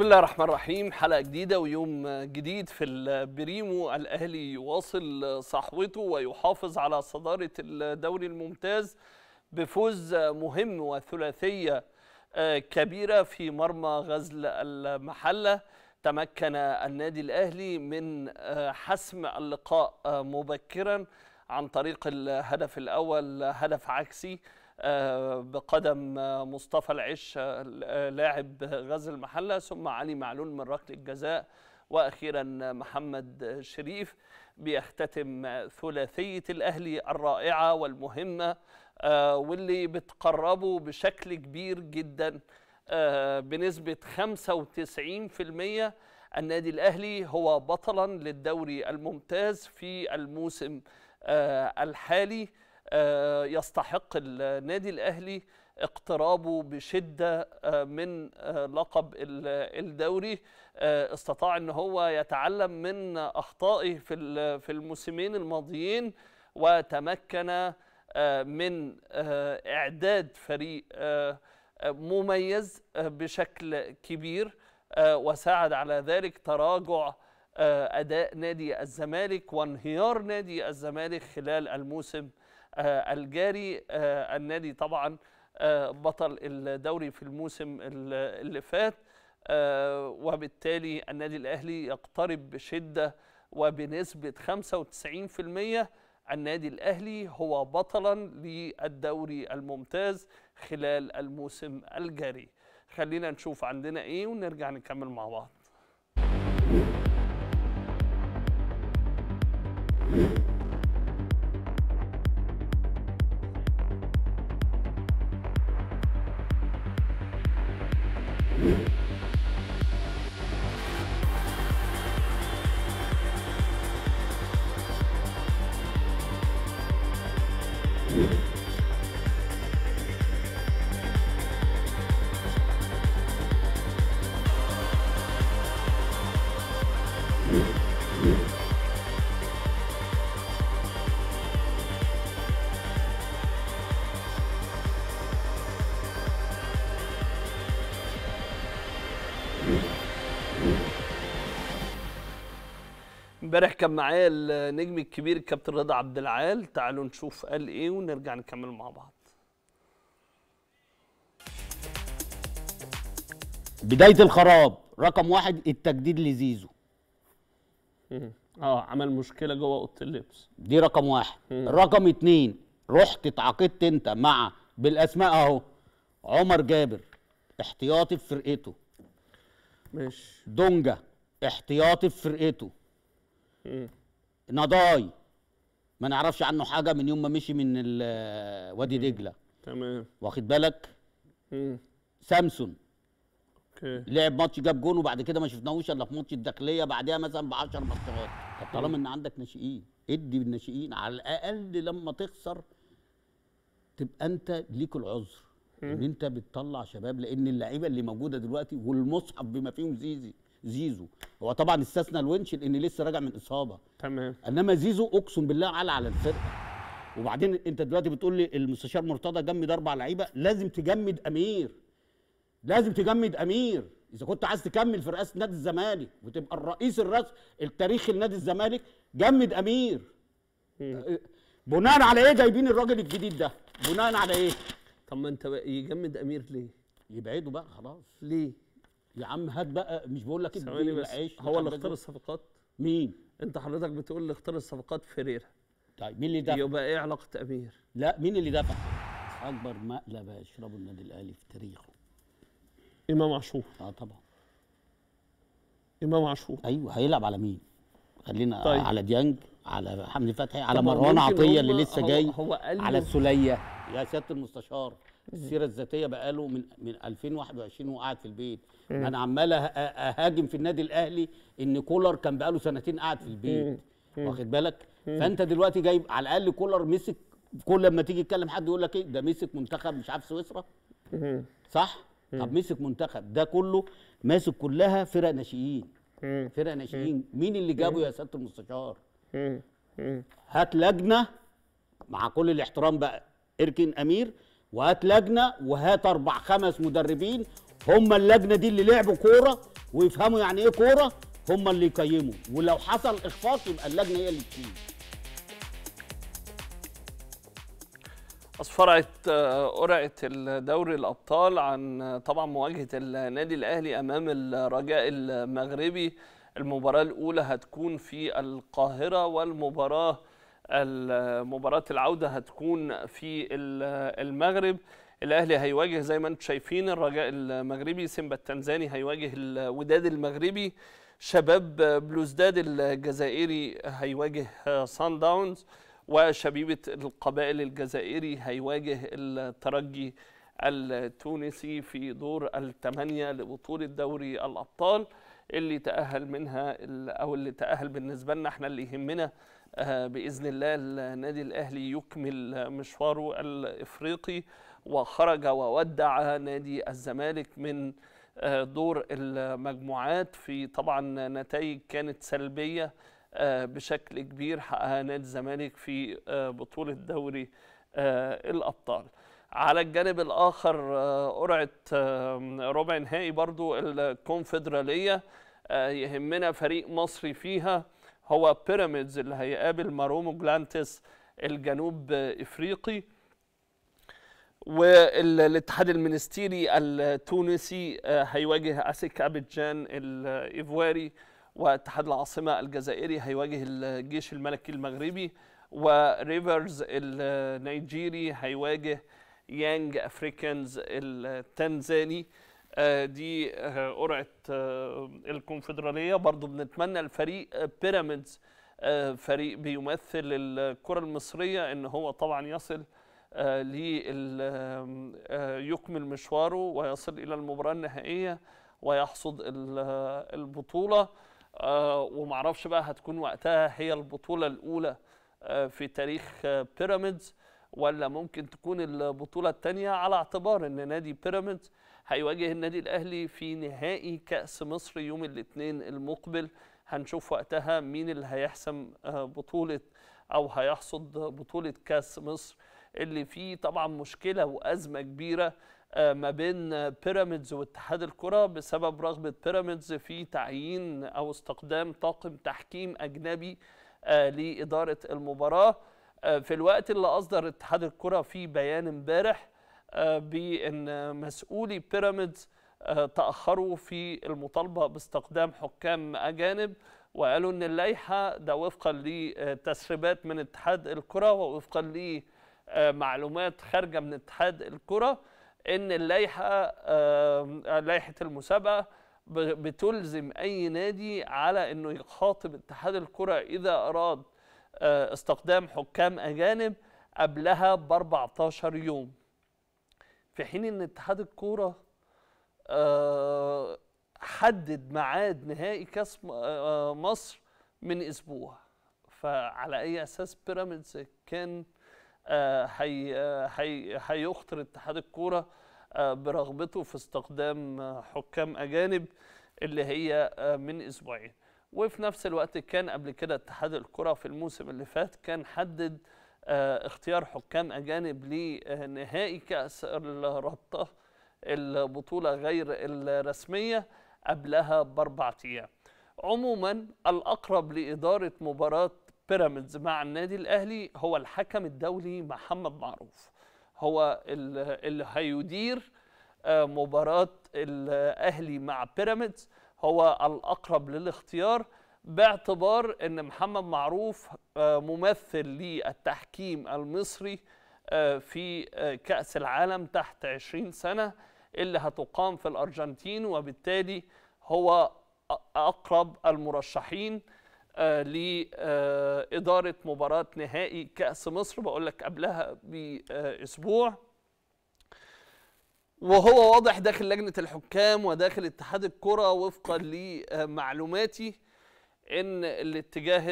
بسم الله الرحمن الرحيم حلقة جديدة ويوم جديد في البريمو الأهلي يواصل صحوته ويحافظ على صدارة الدوري الممتاز بفوز مهم وثلاثية آه، كبيرة في مرمى غزل المحلة تمكن النادي الأهلي من آه، حسم اللقاء آه، مبكرا عن طريق الهدف الأول هدف عكسي آه، بقدم مصطفى العش لاعب غزل المحله ثم علي معلول من ركله الجزاء واخيرا محمد شريف بيختتم ثلاثيه الاهلي الرائعه والمهمه آه، واللي بتقربه بشكل كبير جدا آه، بنسبه 95% النادي الاهلي هو بطلا للدوري الممتاز في الموسم الحالي آه، يستحق النادي الاهلي اقترابه بشده آه، من آه، لقب الدوري استطاع ان هو يتعلم من اخطائه في في الموسمين الماضيين وتمكن من اعداد فريق مميز بشكل كبير وساعد على ذلك تراجع اداء نادي الزمالك وانهيار نادي الزمالك خلال الموسم آه، الجاري آه، النادي طبعا آه، بطل الدوري في الموسم اللي فات وبالتالي النادي الأهلي يقترب بشدة وبنسبة 95% النادي الأهلي هو بطلا للدوري الممتاز خلال الموسم الجاري خلينا نشوف عندنا إيه ونرجع نكمل مع بعض امبارح كان معايا النجم الكبير الكابتن رضا عبد العال تعالوا نشوف قال ايه ونرجع نكمل مع بعض بدايه الخراب رقم واحد التجديد لزيزو اه عمل مشكله جوه اوضه اللبس دي رقم واحد مم. رقم اتنين رحت اتعاقدت انت مع بالاسماء اهو عمر جابر احتياطي في فرقته ماشي دونجا احتياطي في فرقته نضاي ما نعرفش عنه حاجه من يوم ما مشي من وادي دجله تمام واخد بالك سامسون اوكي لعب ماتش جاب جون وبعد كده ما شفناهوش الا في ماتش الداخليه بعدها مثلا ب 10 ماتشات طب طالما ان عندك ناشئين ادي بالناشئين على الاقل لما تخسر تبقى انت ليك العذر ان انت بتطلع شباب لان اللعيبه اللي موجوده دلوقتي والمصحف بما فيهم زيزي زيزو هو طبعا استثنى الونش لان لسه راجع من اصابه تمام انما زيزو اقسم بالله على على الفرقه وبعدين انت دلوقتي بتقول لي المستشار مرتضى جمد اربع لعيبه لازم تجمد امير لازم تجمد امير اذا كنت عايز تكمل في رئاسه نادي الزمالك وتبقى الرئيس الراس التاريخي لنادي الزمالك جمد امير أه، بناء على ايه جايبين الراجل الجديد ده بناء على ايه طب ما انت يجمد امير ليه يبعده بقى خلاص ليه يا عم هات بقى مش بقول لك ثواني بس العيش هو اللي اختار الصفقات مين انت حضرتك بتقول اللي اختار الصفقات فيريرا طيب مين اللي دفع يبقى ايه علاقه امير لا مين اللي دفع اكبر مقلب يشربه النادي الاهلي في تاريخه امام عاشور اه طبعا امام عاشور ايوه هيلعب على مين خلينا طيب. على ديانج على حمدي فتحي على مروان عطيه اللي لسه جاي هو, هو على السوليه يا سياده المستشار السيره الذاتيه بقاله من من 2021 وقعد في البيت مم. انا عمال أه، أه، اهاجم في النادي الاهلي ان كولر كان بقاله سنتين قاعد في البيت مم. واخد بالك فانت دلوقتي جايب على الاقل كولر مسك كل لما تيجي تكلم حد يقول لك ايه ده مسك منتخب مش عارف سويسرا صح طب مسك منتخب ده كله ماسك كلها فرق ناشئين فرق ناشئين مين اللي جابه يا سياده المستشار هات لجنه مع كل الاحترام بقى اركن امير وهات لجنه وهات اربع خمس مدربين هم اللجنه دي اللي لعبوا كوره ويفهموا يعني ايه كوره هم اللي يقيموا ولو حصل اخفاق يبقى اللجنه هي اللي تشيل أصفرت قرعة دوري الأبطال عن طبعا مواجهة النادي الأهلي أمام الرجاء المغربي المباراة الأولى هتكون في القاهرة والمباراة مباراة العودة هتكون في المغرب الاهلي هيواجه زي ما انتم شايفين الرجاء المغربي سيمبا التنزاني هيواجه الوداد المغربي شباب بلوزداد الجزائري هيواجه سان داونز وشبيبه القبائل الجزائري هيواجه الترجي التونسي في دور الثمانيه لبطوله دوري الابطال اللي تاهل منها او اللي تاهل بالنسبه لنا احنا اللي يهمنا آه، باذن الله النادي الاهلي يكمل مشواره الافريقي وخرج وودع نادي الزمالك من آه، دور المجموعات في طبعا نتائج كانت سلبيه آه، بشكل كبير حققها نادي الزمالك في بطوله دوري الابطال على الجانب الاخر قرعه ربع نهائي برضو الكونفدراليه يهمنا فريق مصري فيها هو بيراميدز اللي هيقابل مارومو جلانتس الجنوب افريقي والاتحاد المنستيري التونسي آه، هيواجه اسيك ابيجان الايفواري واتحاد العاصمه الجزائري هيواجه الجيش الملكي المغربي وريفرز النيجيري هيواجه يانج افريكانز التنزاني آه، دي آه، قرعه آه، الكونفدراليه برضو بنتمنى الفريق بيراميدز فريق بيمثل الكره المصريه ان هو طبعا يصل لي يكمل مشواره ويصل الى المباراه النهائيه ويحصد البطوله ومعرفش بقى هتكون وقتها هي البطوله الاولى في تاريخ بيراميدز ولا ممكن تكون البطوله الثانيه على اعتبار ان نادي بيراميدز هيواجه النادي الاهلي في نهائي كاس مصر يوم الاثنين المقبل هنشوف وقتها مين اللي هيحسم آه، بطوله او هيحصد بطوله كاس مصر اللي فيه طبعا مشكله وازمه كبيره آه، ما بين بيراميدز واتحاد الكره بسبب رغبه بيراميدز في تعيين او استقدام طاقم تحكيم اجنبي آه، لاداره المباراه في الوقت اللي اصدر اتحاد الكره فيه بيان امبارح آه، بأن مسؤولي بيراميدز آه، تأخروا في المطالبة باستقدام حكام أجانب وقالوا أن اللائحة ده وفقا لتسريبات من اتحاد الكرة ووفقا لمعلومات خارجة من اتحاد الكرة أن اللائحة آه، لائحة المسابقة بتلزم أي نادي على أنه يخاطب اتحاد الكرة إذا أراد استقدام حكام أجانب قبلها ب 14 يوم في حين ان اتحاد الكوره آه، حدد ميعاد نهائي كاس آه، مصر من اسبوع فعلى اي اساس بيراميدز كان آه، هيخطر اتحاد الكوره برغبته في استخدام حكام اجانب اللي هي من اسبوعين وفي نفس الوقت كان قبل كده اتحاد الكره في الموسم اللي فات كان حدد آه، اختيار حكام أجانب لنهائي كأس الرابطة البطولة غير الرسمية قبلها بأربع أيام عموما الأقرب لإدارة مباراة بيراميدز مع النادي الأهلي هو الحكم الدولي محمد معروف هو اللي هيدير آه، مباراة الأهلي مع بيراميدز هو الأقرب للاختيار باعتبار ان محمد معروف آه، ممثل للتحكيم المصري آه، في آه، كأس العالم تحت 20 سنة اللي هتقام في الأرجنتين وبالتالي هو أقرب المرشحين لإدارة مباراة نهائي كأس مصر بقول لك قبلها بأسبوع وهو واضح داخل لجنة الحكام وداخل اتحاد الكرة وفقا لمعلوماتي ان الاتجاه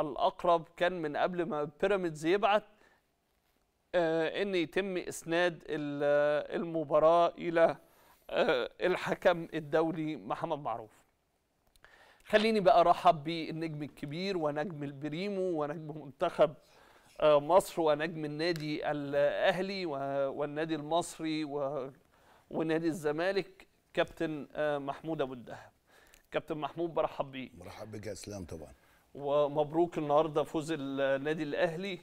الاقرب كان من قبل ما بيراميدز يبعت آه، ان يتم اسناد المباراه الى آه، الحكم الدولي محمد معروف خليني بقى ارحب بالنجم الكبير ونجم البريمو ونجم منتخب آه، مصر ونجم النادي الاهلي والنادي المصري ونادي الزمالك كابتن محمود ابو الدهب كابتن محمود برحب بيك مرحب بك يا اسلام طبعا ومبروك النهارده فوز النادي الاهلي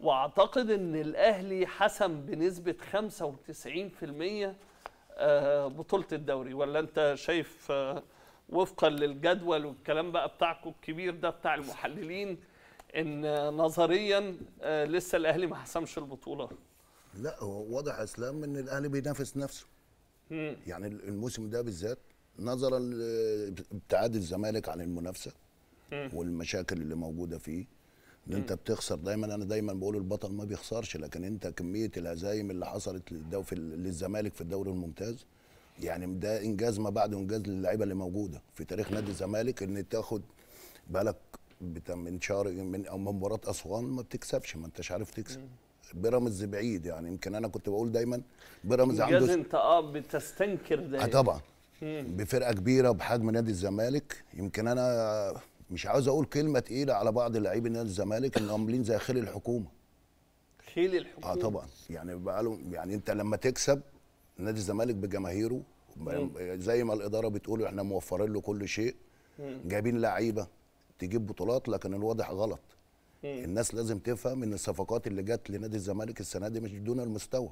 واعتقد ان الاهلي حسم بنسبه 95% آه، بطوله الدوري ولا انت شايف آه، وفقا للجدول والكلام بقى بتاعكم الكبير ده بتاع المحللين ان نظريا آه، لسه الاهلي ما حسمش البطوله لا هو واضح اسلام ان الاهلي بينافس نفسه يعني الموسم ده بالذات نظرا لابتعاد الزمالك عن المنافسه والمشاكل اللي موجوده فيه ان انت بتخسر دايما انا دايما بقول البطل ما بيخسرش لكن انت كميه الهزايم اللي حصلت للزمالك في الدوري الممتاز يعني ده انجاز ما بعد انجاز للعيبه اللي موجوده في تاريخ نادي الزمالك ان تاخد بالك من شهر من او من مباراه اسوان ما بتكسبش ما انتش عارف تكسب بيراميدز بعيد يعني يمكن انا كنت بقول دايما بيراميدز عنده انت اه بتستنكر ده آه طبعا بفرقه كبيره بحجم نادي الزمالك يمكن انا مش عاوز اقول كلمه تقيله على بعض لعيبه نادي الزمالك انهم عاملين زي خيل الحكومه خيل الحكومه اه طبعا يعني بقالهم يعني انت لما تكسب نادي الزمالك بجماهيره زي ما الاداره بتقول احنا موفرين له كل شيء جايبين لعيبه تجيب بطولات لكن الواضح غلط الناس لازم تفهم ان الصفقات اللي جت لنادي الزمالك السنه دي مش دون المستوى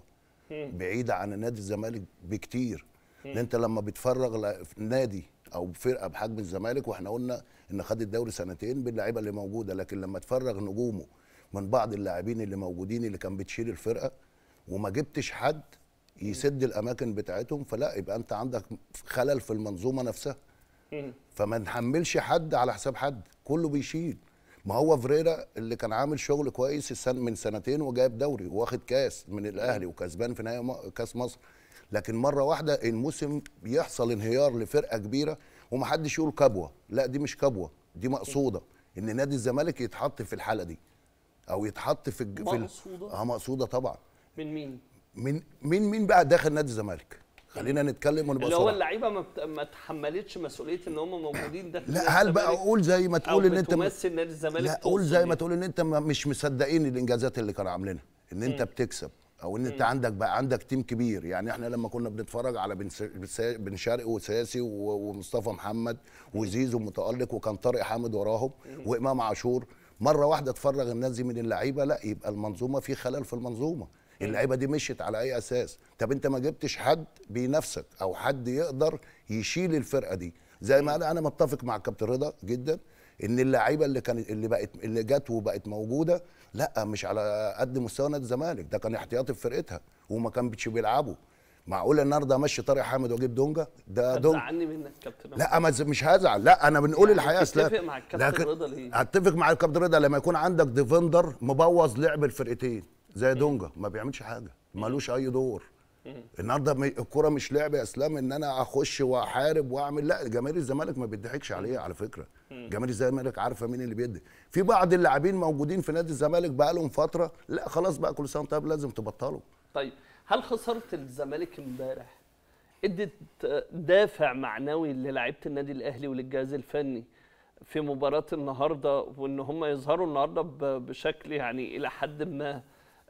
بعيده عن نادي الزمالك بكتير ان انت لما بتفرغ نادي او فرقه بحجم الزمالك واحنا قلنا ان خد الدوري سنتين باللعيبه اللي موجوده لكن لما تفرغ نجومه من بعض اللاعبين اللي موجودين اللي كان بتشيل الفرقه وما جبتش حد يسد الاماكن بتاعتهم فلا يبقى انت عندك خلل في المنظومه نفسها فما نحملش حد على حساب حد كله بيشيل ما هو فريرا اللي كان عامل شغل كويس السنة من سنتين وجايب دوري واخد كاس من الاهلي وكسبان في نهائي كاس مصر لكن مره واحده الموسم يحصل انهيار لفرقه كبيره ومحدش يقول كبوه لا دي مش كبوه دي مقصوده ان نادي الزمالك يتحط في الحاله دي او يتحط في الج... في مقصوده اه مقصوده طبعا من مين من من مين بقى داخل نادي الزمالك خلينا نتكلم ونبقى اللي هو اللعيبه ما, بت... ما تحملتش مسؤوليه ان هم موجودين داخل لا هل بقى اقول زي ما تقول ان انت ممثل نادي الزمالك لا قول زي ما تقول ان انت مش مصدقين الانجازات اللي كانوا عاملينها ان انت بتكسب او ان انت عندك بقى عندك تيم كبير يعني احنا لما كنا بنتفرج على بن شرقي وساسي ومصطفى محمد وزيزو متالق وكان طارق حامد وراهم وامام عاشور مره واحده تفرغ الناس دي من اللعيبه لا يبقى المنظومه في خلل في المنظومه اللعيبه دي مشيت على اي اساس طب انت ما جبتش حد بنفسك او حد يقدر يشيل الفرقه دي زي ما انا انا متفق مع الكابتن رضا جدا ان اللعيبه اللي كانت اللي بقت اللي جت وبقت موجوده لا مش على قد مستوى نادي الزمالك ده كان احتياطي في فرقتها وما كانش بيلعبوا معقول النهارده امشي طارق حامد واجيب دونجا ده دونجا هتزعلني منك كابتن لا ما مش هزعل لا انا بنقول يعني الحقيقه اتفق مع الكابتن رضا ليه اتفق مع الكابتن رضا لما يكون عندك ديفندر مبوظ لعب الفرقتين زي دونجا ما بيعملش حاجه ملوش اي دور النهارده الكوره مش لعب يا اسلام ان انا اخش واحارب واعمل لا جماهير الزمالك ما بيضحكش عليها على فكره جماهير الزمالك عارفه مين اللي بيدي في بعض اللاعبين موجودين في نادي الزمالك بقى لهم فتره لا خلاص بقى كل سنه طيب لازم تبطلوا طيب هل خساره الزمالك امبارح ادت دافع معنوي للاعيبه النادي الاهلي وللجهاز الفني في مباراه النهارده وان هم يظهروا النهارده بشكل يعني الى حد ما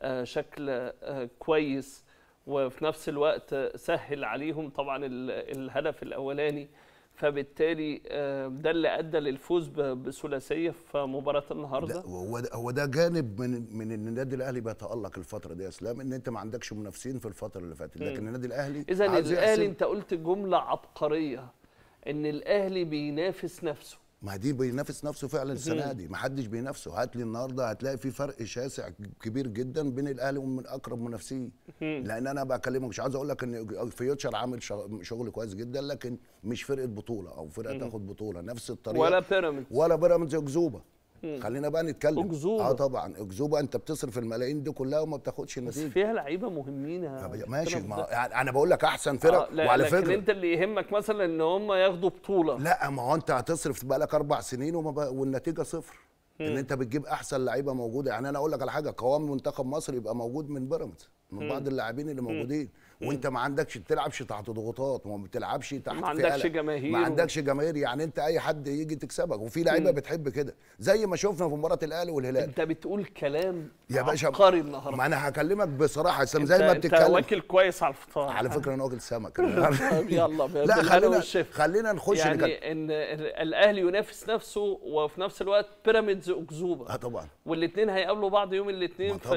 آه، شكل آه، كويس وفي نفس الوقت سهل عليهم طبعا الهدف الاولاني فبالتالي آه، ده اللي ادى للفوز بثلاثيه في مباراه النهارده هو ده هو ده جانب من من ان النادي الاهلي بيتالق الفتره دي يا اسلام ان انت ما عندكش منافسين في الفتره اللي فاتت لكن النادي الاهلي اذا الاهلي انت قلت جمله عبقريه ان الاهلي بينافس نفسه ما دي بينافس نفسه فعلا السنه دي ما حدش بينافسه هات لي النهارده هتلاقي في فرق شاسع كبير جدا بين الاهلي ومن اقرب منافسيه لان انا بكلمك مش عايز اقول لك ان فيوتشر عامل شغل كويس جدا لكن مش فرقه بطوله او فرقه تاخد بطوله نفس الطريقه ولا بيراميدز ولا بيراميدز اكذوبه خلينا بقى نتكلم اكذوبه اه طبعا اكذوبه انت بتصرف الملايين دي كلها وما بتاخدش النتيجه بس فيها لعيبه مهمين ماشي ما يعني انا بقول لك احسن آه، فرق آه لا وعلى لكن فكره انت اللي يهمك مثلا ان هم ياخدوا بطوله لا ما هو انت هتصرف بقى لك اربع سنين وما بقى والنتيجه صفر مم. ان انت بتجيب احسن لعيبه موجوده يعني انا اقول لك على حاجه قوام منتخب مصر يبقى موجود من بيراميدز من بعض اللاعبين اللي موجودين مم. وانت ما عندكش بتلعبش تحت ضغوطات وما بتلعبش تحت ما عندكش جماهير ما عندكش جماهير يعني انت اي حد يجي تكسبك وفي لعيبه بتحب كده زي ما شفنا في مباراه الاهلي والهلال انت بتقول كلام يا باشا عبقري النهارده ما انا هكلمك بصراحه اسلام زي ما بتتكلم انت واكل كويس على الفطار على فكره انا واكل سمك يلا لا خلينا خلينا نخش يعني نكلم. ان الاهلي ينافس نفسه وفي نفس الوقت بيراميدز اكذوبه اه طبعا والاثنين هيقابلوا بعض يوم الاثنين في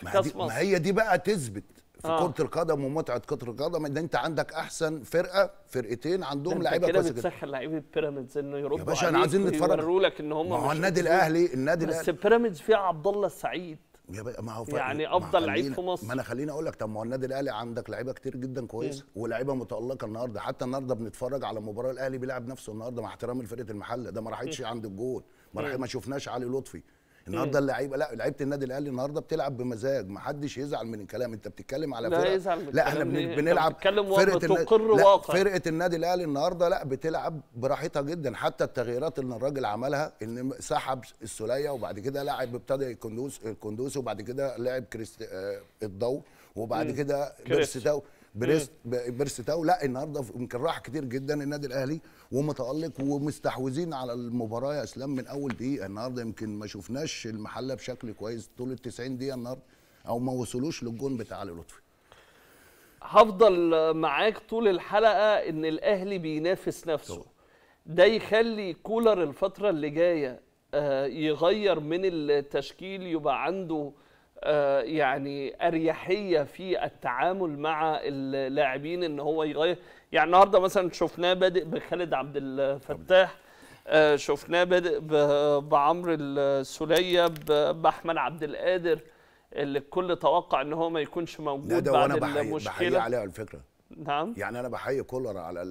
في كاس مصر ما هي دي بقى تثبت في آه. كره القدم ومتعه كره القدم ان انت عندك احسن فرقه فرقتين عندهم لعيبه كويسه كده بتسخن لعيبه بيراميدز انه يردوا يا باشا احنا عايزين نتفرج يوروا لك ان هم ما هو النادي الاهلي النادي الاهلي بس بيراميدز فيها عبد الله السعيد يا بقى ما هو يعني افضل لعيب في مصر ما انا خليني اقول لك طب ما هو النادي الاهلي عندك لعيبه كتير جدا كويسه ولاعيبه متالقه النهارده حتى النهارده بنتفرج على مباراه الاهلي بيلعب نفسه النهارده مع احترامي لفرقه المحله ده ما راحتش عند الجول ما ما شفناش علي لطفي النهارده اللعيبه لا لعيبه النادي الاهلي النهارده بتلعب بمزاج ما حدش يزعل من الكلام انت بتتكلم على فرقه لا يزعل من لا احنا بنلعب فرقه تقر فرقه النادي الاهلي النهارده لا بتلعب براحتها جدا حتى التغييرات اللي الراجل عملها ان سحب السوليه وبعد كده لعب ابتدى الكندوس الكندوس وبعد كده لعب كريست آه، الضو وبعد كده بيرس بريست بيرستاو لا النهارده يمكن راح كتير جدا النادي الاهلي ومتالق ومستحوذين على المباراه يا اسلام من اول دقيقه النهارده يمكن ما شفناش المحله بشكل كويس طول ال 90 دقيقه النهارده او ما وصلوش للجون بتاع علي لطفي هفضل معاك طول الحلقه ان الاهلي بينافس نفسه طبعا. ده يخلي كولر الفتره اللي جايه آه، يغير من التشكيل يبقى عنده آه، يعني اريحيه في التعامل مع اللاعبين ان هو يغير يعني النهارده مثلا شفناه بادئ بخالد عبد الفتاح آه، شفناه بادئ بعمر السوليه باحمد عبد القادر اللي الكل توقع ان هو ما يكونش موجود المشكله ده بعد وأنا بحي المشكله بحيي عليه على الفكره نعم يعني انا بحيي كولر على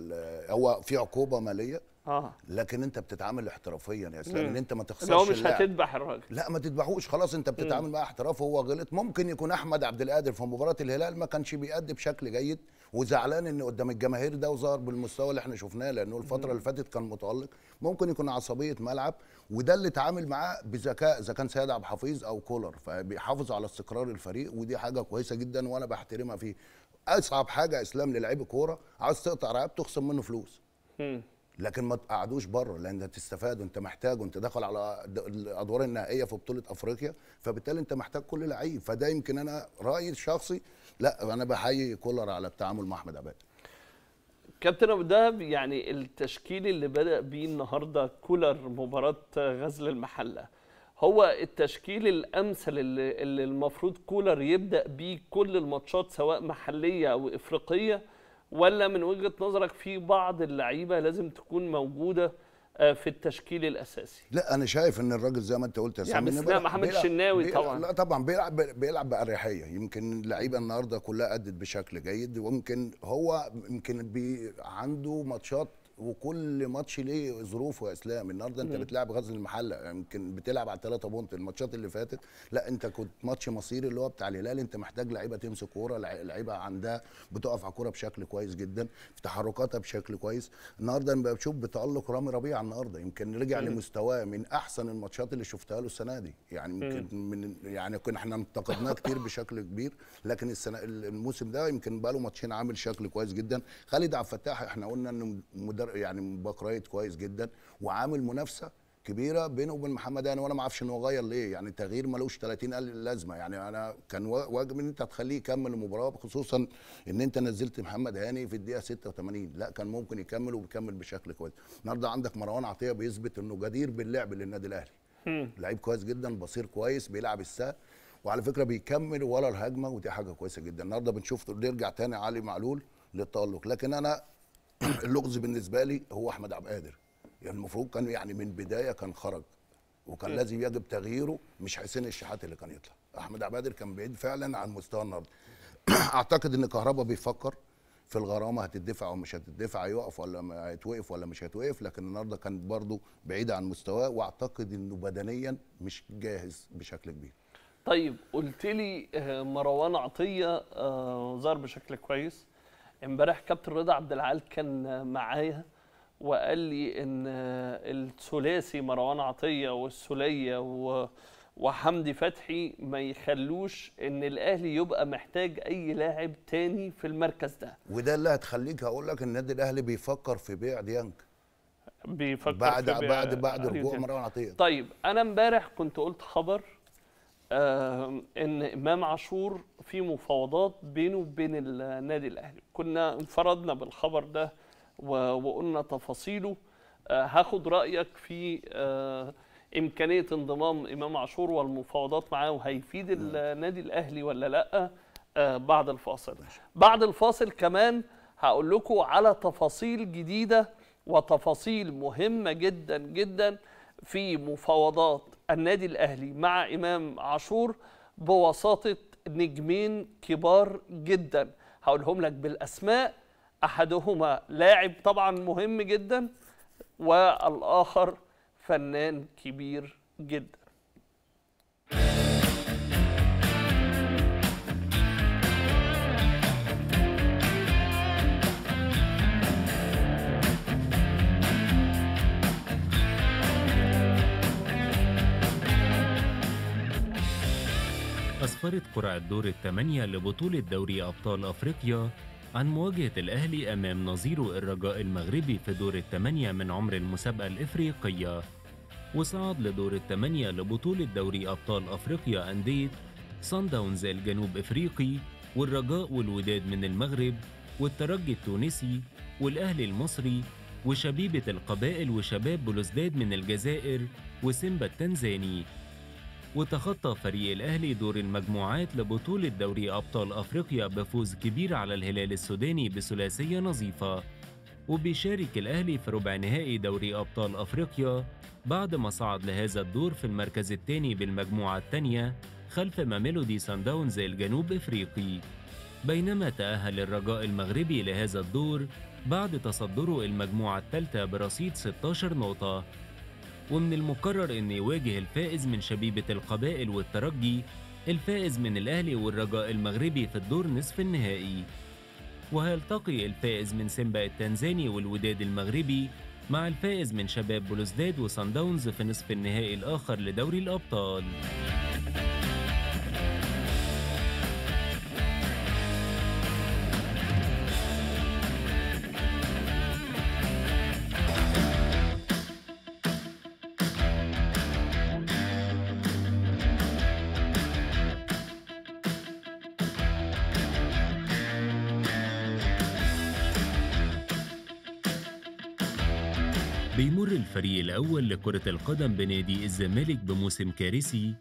هو في عقوبه ماليه اه لكن انت بتتعامل احترافيا يا اسلام ان انت ما تخسرش لو مش هتذبح الراجل لا ما تذبحوش خلاص انت بتتعامل مع احتراف هو غلط ممكن يكون احمد عبد القادر في مباراه الهلال ما كانش بيأدي بشكل جيد وزعلان ان قدام الجماهير ده وظهر بالمستوى اللي احنا شفناه لانه الفتره اللي فاتت كان متالق ممكن يكون عصبيه ملعب وده اللي اتعامل معاه بذكاء اذا كان سيد عبد الحفيظ او كولر فبيحافظ على استقرار الفريق ودي حاجه كويسه جدا وانا بحترمها فيه اصعب حاجه اسلام للعيب كوره عايز تقطع رقبته تخصم منه فلوس لكن ما تقعدوش بره لان انت تستفاد وانت محتاج وانت داخل على الادوار النهائيه في بطوله افريقيا فبالتالي انت محتاج كل لعيب فده يمكن انا رايي الشخصي لا انا بحيي كولر على التعامل مع احمد عباد كابتن ابو دهب يعني التشكيل اللي بدا بيه النهارده كولر مباراه غزل المحله هو التشكيل الامثل اللي, اللي المفروض كولر يبدا بيه كل الماتشات سواء محليه او افريقيه ولا من وجهه نظرك في بعض اللعيبه لازم تكون موجوده آه، في التشكيل الاساسي لا انا شايف ان الراجل زي ما انت قلت يا يعني سامي يعني محمد الشناوي طبعا لا طبعا بيلعب بيلعب باريحيه يمكن اللعيبه النهارده كلها ادت بشكل جيد ويمكن هو يمكن بي عنده ماتشات وكل ماتش ليه ظروفه يا اسلام النهارده انت بتلعب غزل المحله يمكن يعني بتلعب على 3 بونت الماتشات اللي فاتت لا انت كنت ماتش مصيري اللي هو بتاع الهلال انت محتاج لعيبه تمسك كوره لعيبه عندها بتقف على الكوره بشكل كويس جدا في تحركاتها بشكل كويس النهارده انا بشوف بتالق رامي ربيعه النهارده يمكن رجع لمستواه من احسن الماتشات اللي شفتها له السنه دي يعني يمكن من يعني كنا احنا انتقدناه كتير بشكل كبير لكن السنه الموسم ده يمكن بقى له ماتشين عامل شكل كويس جدا خالد عبد الفتاح احنا قلنا انه مدرب يعني مبكرايت كويس جدا وعامل منافسه كبيره بينه وبين محمد هاني يعني، وانا ما اعرفش ان هو غير ليه يعني تغيير ملوش 30 لازمه يعني انا كان واجب ان انت تخليه يكمل المباراه خصوصا ان انت نزلت محمد هاني في الدقيقه 86 لا كان ممكن يكمل وبيكمل بشكل كويس النهارده عندك مروان عطيه بيثبت انه جدير باللعب للنادي الاهلي لعيب كويس جدا بصير كويس بيلعب السهل وعلى فكره بيكمل ورا الهجمه ودي حاجه كويسه جدا النهارده بنشوف نرجع تاني علي معلول للتالق لكن انا اللغز بالنسبه لي هو احمد عبد القادر يعني المفروض كان يعني من بدايه كان خرج وكان م. لازم يجب تغييره مش حسين الشحات اللي كان يطلع احمد عبد القادر كان بعيد فعلا عن مستوى النهارده اعتقد ان كهربا بيفكر في الغرامه هتدفع او مش هتدفع هيقف ولا هيتوقف ولا مش هيتوقف لكن النهارده كان برضه بعيد عن مستواه واعتقد انه بدنيا مش جاهز بشكل كبير طيب قلت لي آه، مروان عطيه آه، ظهر بشكل كويس امبارح كابتن رضا عبد العال كان معايا وقال لي ان الثلاثي مروان عطيه والسوليه وحمدي فتحي ما يخلوش ان الاهلي يبقى محتاج اي لاعب تاني في المركز ده وده اللي هتخليك هقول لك النادي الاهلي بيفكر في بيع ديانج بيفكر بعد في بعد بعد رجوع مروان عطيه طيب انا امبارح كنت قلت خبر آه، ان امام عاشور في مفاوضات بينه وبين النادي الاهلي كنا انفردنا بالخبر ده وقلنا تفاصيله آه، هاخد رايك في آه، امكانيه انضمام امام عاشور والمفاوضات معاه وهيفيد النادي نعم. الاهلي ولا لا بعد الفاصل بعد الفاصل كمان هقول لكم على تفاصيل جديده وتفاصيل مهمه جدا جدا في مفاوضات النادي الأهلي مع إمام عاشور بوساطة نجمين كبار جدا هقولهم لك بالأسماء أحدهما لاعب طبعا مهم جدا والآخر فنان كبير جدا أسفرت قرعة دور الثمانية لبطولة دوري أبطال أفريقيا عن مواجهة الأهلي أمام نظيره الرجاء المغربي في دور الثمانية من عمر المسابقة الإفريقية وصعد لدور الثمانية لبطولة دوري أبطال أفريقيا أندية صن داونز الجنوب إفريقي والرجاء والوداد من المغرب والترجي التونسي والأهلي المصري وشبيبة القبائل وشباب بلوزداد من الجزائر وسيمبا التنزاني وتخطى فريق الأهلي دور المجموعات لبطولة دوري أبطال أفريقيا بفوز كبير على الهلال السوداني بثلاثية نظيفة وبيشارك الأهلي في ربع نهائي دوري أبطال أفريقيا بعد ما صعد لهذا الدور في المركز الثاني بالمجموعة الثانية خلف ماميلودي سان داونز الجنوب إفريقي بينما تأهل الرجاء المغربي لهذا الدور بعد تصدره المجموعة الثالثة برصيد 16 نقطة ومن المقرر أن يواجه الفائز من شبيبة القبائل والترجي الفائز من الأهلي والرجاء المغربي في الدور نصف النهائي وهيلتقي الفائز من سيمبا التنزاني والوداد المغربي مع الفائز من شباب بلوزداد وصن داونز في نصف النهائي الآخر لدوري الأبطال الفريق الأول لكرة القدم بنادي الزمالك بموسم كارثي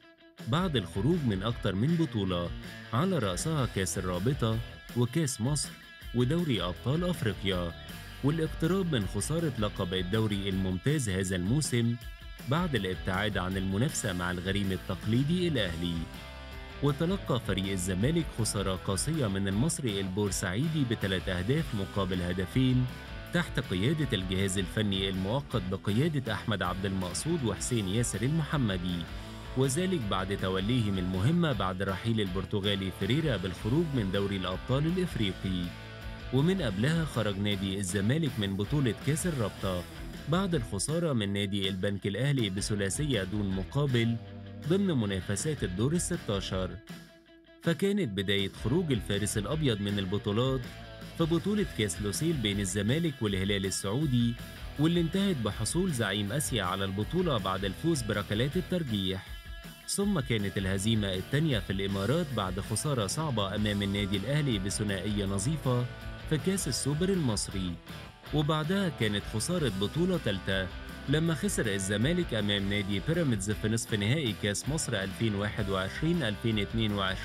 بعد الخروج من أكثر من بطولة على رأسها كأس الرابطة وكأس مصر ودوري أبطال أفريقيا والاقتراب من خسارة لقب الدوري الممتاز هذا الموسم بعد الابتعاد عن المنافسة مع الغريم التقليدي الأهلي وتلقى فريق الزمالك خسارة قاسية من المصري البورسعيدي بثلاث أهداف مقابل هدفين تحت قيادة الجهاز الفني المؤقت بقيادة أحمد عبد المقصود وحسين ياسر المحمدي وذلك بعد توليهم المهمة بعد رحيل البرتغالي فريرا بالخروج من دوري الأبطال الإفريقي ومن قبلها خرج نادي الزمالك من بطولة كاس الرابطة بعد الخسارة من نادي البنك الأهلي بثلاثية دون مقابل ضمن منافسات الدور الستاشر فكانت بداية خروج الفارس الأبيض من البطولات في بطولة كاس لوسيل بين الزمالك والهلال السعودي واللي انتهت بحصول زعيم آسيا على البطولة بعد الفوز بركلات الترجيح ثم كانت الهزيمة الثانية في الإمارات بعد خسارة صعبة أمام النادي الأهلي بثنائية نظيفة في كاس السوبر المصري وبعدها كانت خسارة بطولة ثالثة لما خسر الزمالك أمام نادي بيراميدز في نصف نهائي كاس مصر 2021-2022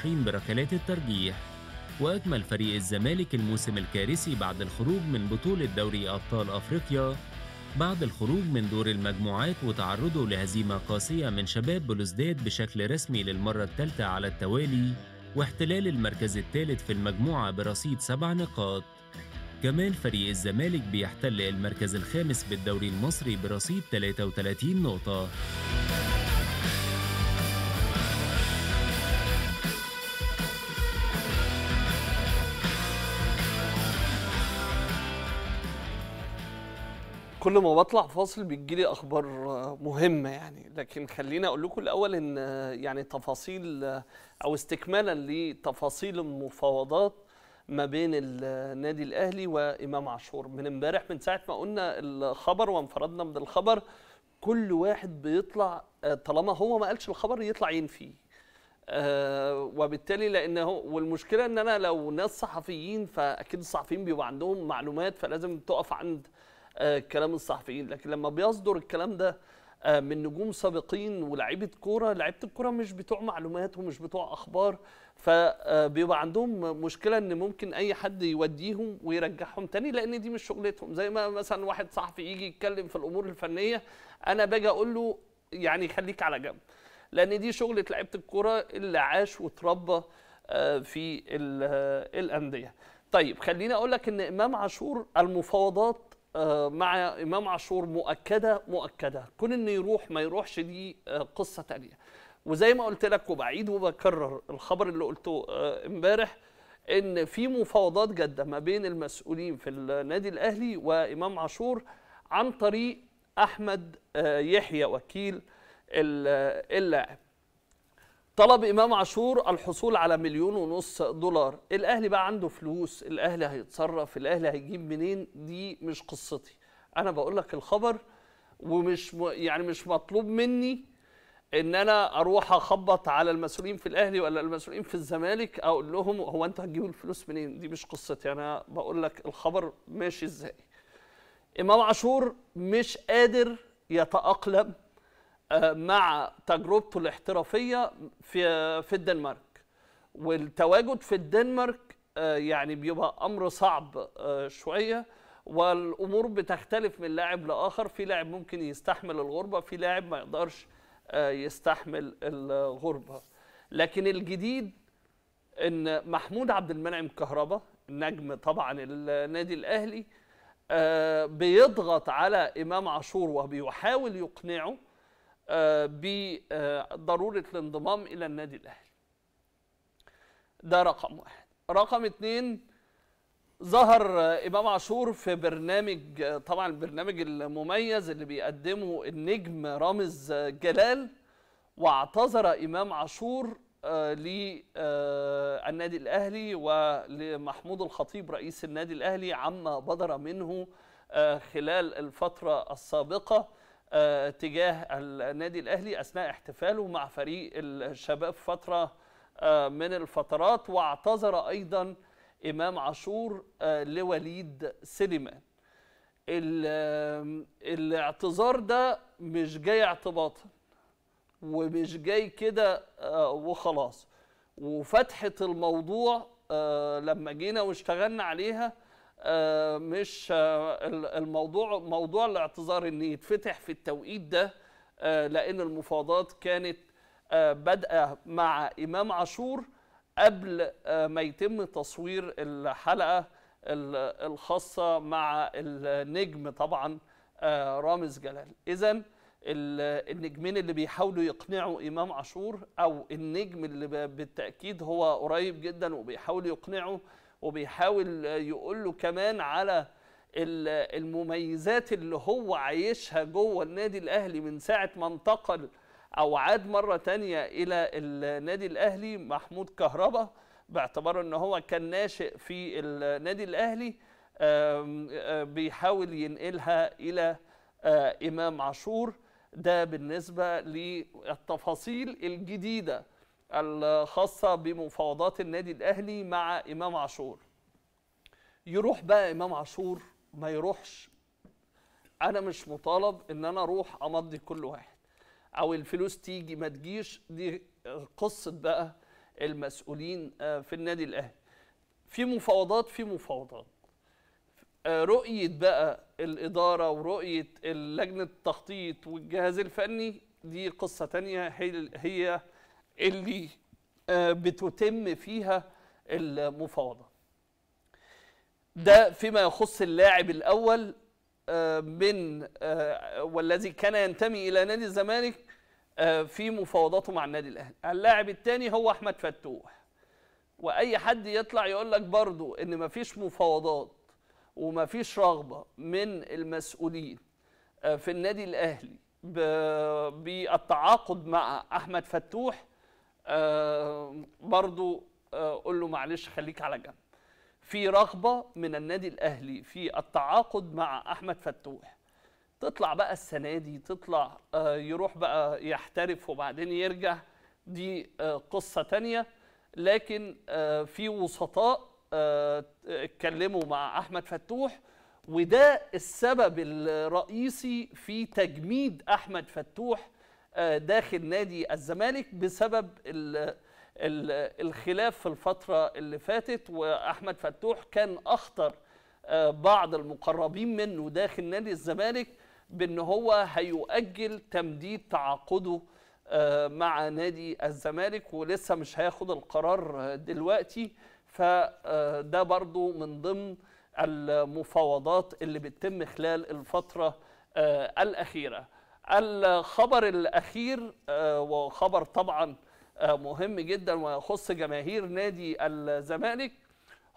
بركلات الترجيح وأكمل فريق الزمالك الموسم الكارثي بعد الخروج من بطولة دوري أبطال أفريقيا بعد الخروج من دور المجموعات وتعرضه لهزيمة قاسية من شباب بلوزداد بشكل رسمي للمرة الثالثة على التوالي واحتلال المركز الثالث في المجموعة برصيد سبع نقاط كمان فريق الزمالك بيحتل المركز الخامس بالدوري المصري برصيد 33 نقطة كل ما بطلع فاصل بتجيلي اخبار مهمه يعني لكن خليني اقول لكم الاول ان يعني تفاصيل او استكمالا لتفاصيل المفاوضات ما بين النادي الاهلي وامام عاشور من امبارح من ساعه ما قلنا الخبر وانفردنا من الخبر كل واحد بيطلع طالما هو ما قالش الخبر يطلع ينفي أه وبالتالي لانه والمشكله ان انا لو ناس صحفيين فاكيد الصحفيين بيبقى عندهم معلومات فلازم تقف عند آه، كلام الصحفيين لكن لما بيصدر الكلام ده آه، من نجوم سابقين ولاعيبه كوره لعيبه الكوره مش بتوع معلومات ومش بتوع اخبار فبيبقى آه، عندهم مشكله ان ممكن اي حد يوديهم ويرجعهم تاني لان دي مش شغلتهم زي ما مثلا واحد صحفي يجي يتكلم في الامور الفنيه انا باجي اقول له يعني خليك على جنب لان دي شغله لعيبه الكوره اللي عاش وتربى في الانديه طيب خليني اقول لك ان امام عاشور المفاوضات آه، مع امام عاشور مؤكده مؤكده كون انه يروح ما يروحش دي آه، قصه تانية وزي ما قلت لك وبعيد وبكرر الخبر اللي قلته آه، امبارح ان في مفاوضات جاده ما بين المسؤولين في النادي الاهلي وامام عاشور عن طريق احمد يحيى وكيل اللاعب طلب امام عاشور الحصول على مليون ونص دولار الاهلي بقى عنده فلوس الاهلي هيتصرف الاهلي هيجيب منين دي مش قصتي انا بقول لك الخبر ومش يعني مش مطلوب مني ان انا اروح اخبط على المسؤولين في الاهلي ولا المسؤولين في الزمالك اقول لهم هو انتوا هتجيبوا الفلوس منين دي مش قصتي انا بقول لك الخبر ماشي ازاي امام عاشور مش قادر يتاقلم آه، مع تجربته الاحترافيه في في الدنمارك والتواجد في الدنمارك آه، يعني بيبقى امر صعب آه، شويه والامور بتختلف من لاعب لاخر في لاعب ممكن يستحمل الغربه في لاعب ما يقدرش يستحمل الغربه لكن الجديد ان محمود عبد المنعم كهربا نجم طبعا النادي الاهلي بيضغط على امام عاشور وبيحاول يقنعه آه، بضروره الانضمام الى النادي الاهلي. ده رقم واحد. رقم اتنين ظهر امام عاشور في برنامج طبعا البرنامج المميز اللي بيقدمه النجم رامز جلال واعتذر امام عاشور آه، للنادي آه، الاهلي ولمحمود الخطيب رئيس النادي الاهلي عما بدر منه خلال الفتره السابقه آه، تجاه النادي الاهلي اثناء احتفاله مع فريق الشباب فتره آه، من الفترات واعتذر ايضا امام عاشور آه، لوليد سليمان الاعتذار ده مش جاي اعتباطا ومش جاي كده وخلاص وفتحه الموضوع لما جينا واشتغلنا عليها آه، مش آه، الموضوع موضوع الاعتذار ان يتفتح في التوقيت ده آه، لان المفاوضات كانت بادئه مع امام عاشور قبل ما يتم تصوير الحلقه الخاصه مع النجم طبعا رامز جلال اذا النجمين اللي بيحاولوا يقنعوا امام عاشور او النجم اللي بالتاكيد هو قريب جدا وبيحاول يقنعه وبيحاول يقول له كمان على المميزات اللي هو عايشها جوه النادي الاهلي من ساعه ما انتقل او عاد مره تانية الى النادي الاهلي محمود كهربا باعتباره ان هو كان ناشئ في النادي الاهلي بيحاول ينقلها الى امام عاشور ده بالنسبه للتفاصيل الجديده الخاصة بمفاوضات النادي الأهلي مع إمام عاشور يروح بقى إمام عاشور ما يروحش أنا مش مطالب إن أنا أروح أمضي كل واحد أو الفلوس تيجي ما تجيش دي قصة بقى المسؤولين آه، في النادي الأهلي في مفاوضات في مفاوضات آه، رؤية بقى الإدارة ورؤية لجنة التخطيط والجهاز الفني دي قصة تانية هي, هي اللي آه، بتتم فيها المفاوضة ده فيما يخص اللاعب الأول آه، من آه، والذي كان ينتمي إلى نادي الزمالك في مفاوضاته مع النادي الأهلي اللاعب الثاني هو أحمد فتوح وأي حد يطلع يقول لك برضو إن مفيش مفاوضات ومفيش رغبة من المسؤولين في النادي الأهلي بالتعاقد مع أحمد فتوح آه، برضو آه، قول له معلش خليك على جنب في رغبة من النادي الأهلي في التعاقد مع أحمد فتوح تطلع بقى السنة دي تطلع آه، يروح بقى يحترف وبعدين يرجع دي قصة تانية لكن في وسطاء اتكلموا مع أحمد فتوح وده السبب الرئيسي في تجميد أحمد فتوح آه، داخل نادي الزمالك بسبب الخلاف في الفترة اللي فاتت وأحمد فتوح كان أخطر آه، بعض المقربين منه داخل نادي الزمالك بأن هو هيؤجل تمديد تعاقده آه، مع نادي الزمالك ولسه مش هياخد القرار دلوقتي فده برضو من ضمن المفاوضات اللي بتتم خلال الفترة الأخيرة الخبر الأخير آه، وخبر طبعا آه، مهم جدا ويخص جماهير نادي الزمالك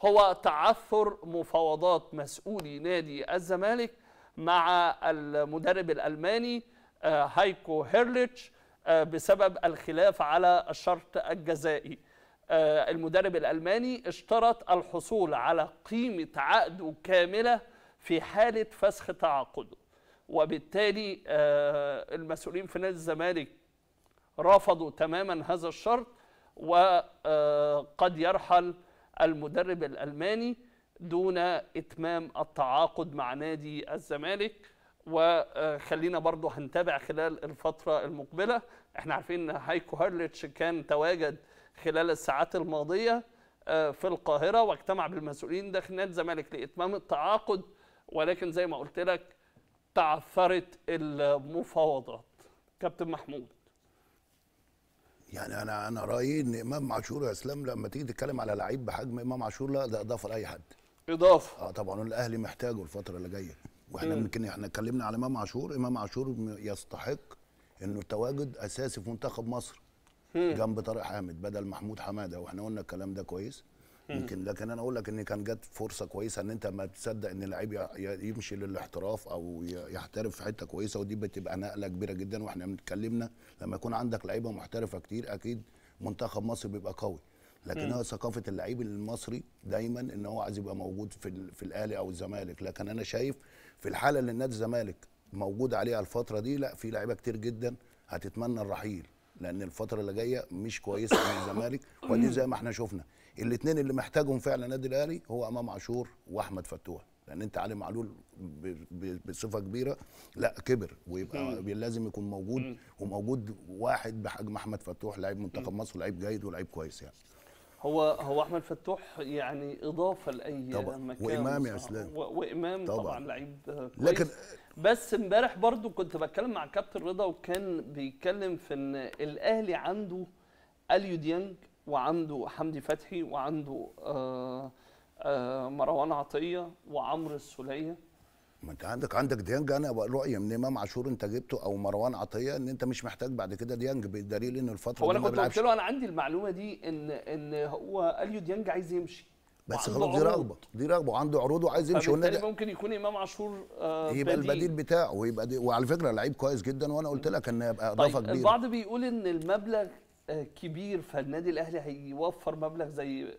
هو تعثر مفاوضات مسؤولي نادي الزمالك مع المدرب الألماني آه، هايكو هيرليتش بسبب الخلاف على الشرط الجزائي المدرب الألماني اشترط الحصول على قيمة عقده كاملة في حالة فسخ تعاقده وبالتالي آه، المسؤولين في نادي الزمالك رفضوا تماما هذا الشرط وقد آه، يرحل المدرب الألماني دون إتمام التعاقد مع نادي الزمالك وخلينا آه، برضو هنتابع خلال الفترة المقبلة احنا عارفين ان هايكو هارلتش كان تواجد خلال الساعات الماضية في القاهرة واجتمع بالمسؤولين داخل نادي الزمالك لإتمام التعاقد ولكن زي ما قلت لك تعثرت المفاوضات كابتن محمود يعني انا انا رايي ان امام عاشور يا اسلام لما تيجي تتكلم على لعيب بحجم امام عاشور لا ده اضافه لاي حد اضافه اه طبعا الاهلي محتاجه الفتره اللي جايه واحنا يمكن احنا اتكلمنا على امام عاشور امام عاشور يستحق انه تواجد اساسي في منتخب مصر مم. جنب طارق حامد بدل محمود حماده واحنا قلنا الكلام ده كويس ممكن لكن انا اقول لك ان كان جت فرصه كويسه ان انت ما تصدق ان اللعيب يمشي للاحتراف او يحترف في حته كويسه ودي بتبقى نقله كبيره جدا واحنا بنتكلمنا لما يكون عندك لعيبه محترفه كتير اكيد منتخب مصر بيبقى قوي لكن هو ثقافه اللعيب المصري دايما ان هو عايز يبقى موجود في في الاهلي او الزمالك لكن انا شايف في الحاله اللي النادي الزمالك موجود عليها الفتره دي لا في لعيبه كتير جدا هتتمنى الرحيل لان الفتره اللي جايه مش كويسه من الزمالك ودي زي ما احنا شفنا الاثنين اللي محتاجهم فعلا النادي الاهلي هو امام عاشور واحمد فتوح لان انت علي معلول بصفه كبيره لا كبر ويبقى لازم يكون موجود وموجود واحد بحجم احمد فتوح لعيب منتخب مصر ولعيب جيد ولعيب كويس يعني هو هو احمد فتوح يعني اضافه لاي طبعا مكان وامام يا اسلام وامام طبعا, طبعا لعيب كويس لكن بس امبارح برضو كنت بتكلم مع كابتن رضا وكان بيتكلم في ان الاهلي عنده اليو ديانج وعنده حمدي فتحي وعنده آه، آه، مروان عطيه وعمرو السوليه ما انت عندك عندك ديانج انا رؤيه من امام عاشور انت جبته او مروان عطيه ان انت مش محتاج بعد كده ديانج بالدليل ان الفتره هو انا كنت قلت له انا عندي المعلومه دي ان ان هو اليو ديانج عايز يمشي بس خلاص دي رغبه دي رغبه وعنده عروض وعايز يمشي قلنا ممكن يكون امام عاشور آه يبقى بديل. البديل بتاعه ويبقى دي وعلى فكره لعيب كويس جدا وانا قلت لك ان يبقى اضافه طيب كبيره البعض بيقول ان المبلغ كبير فالنادي الاهلي هيوفر مبلغ زي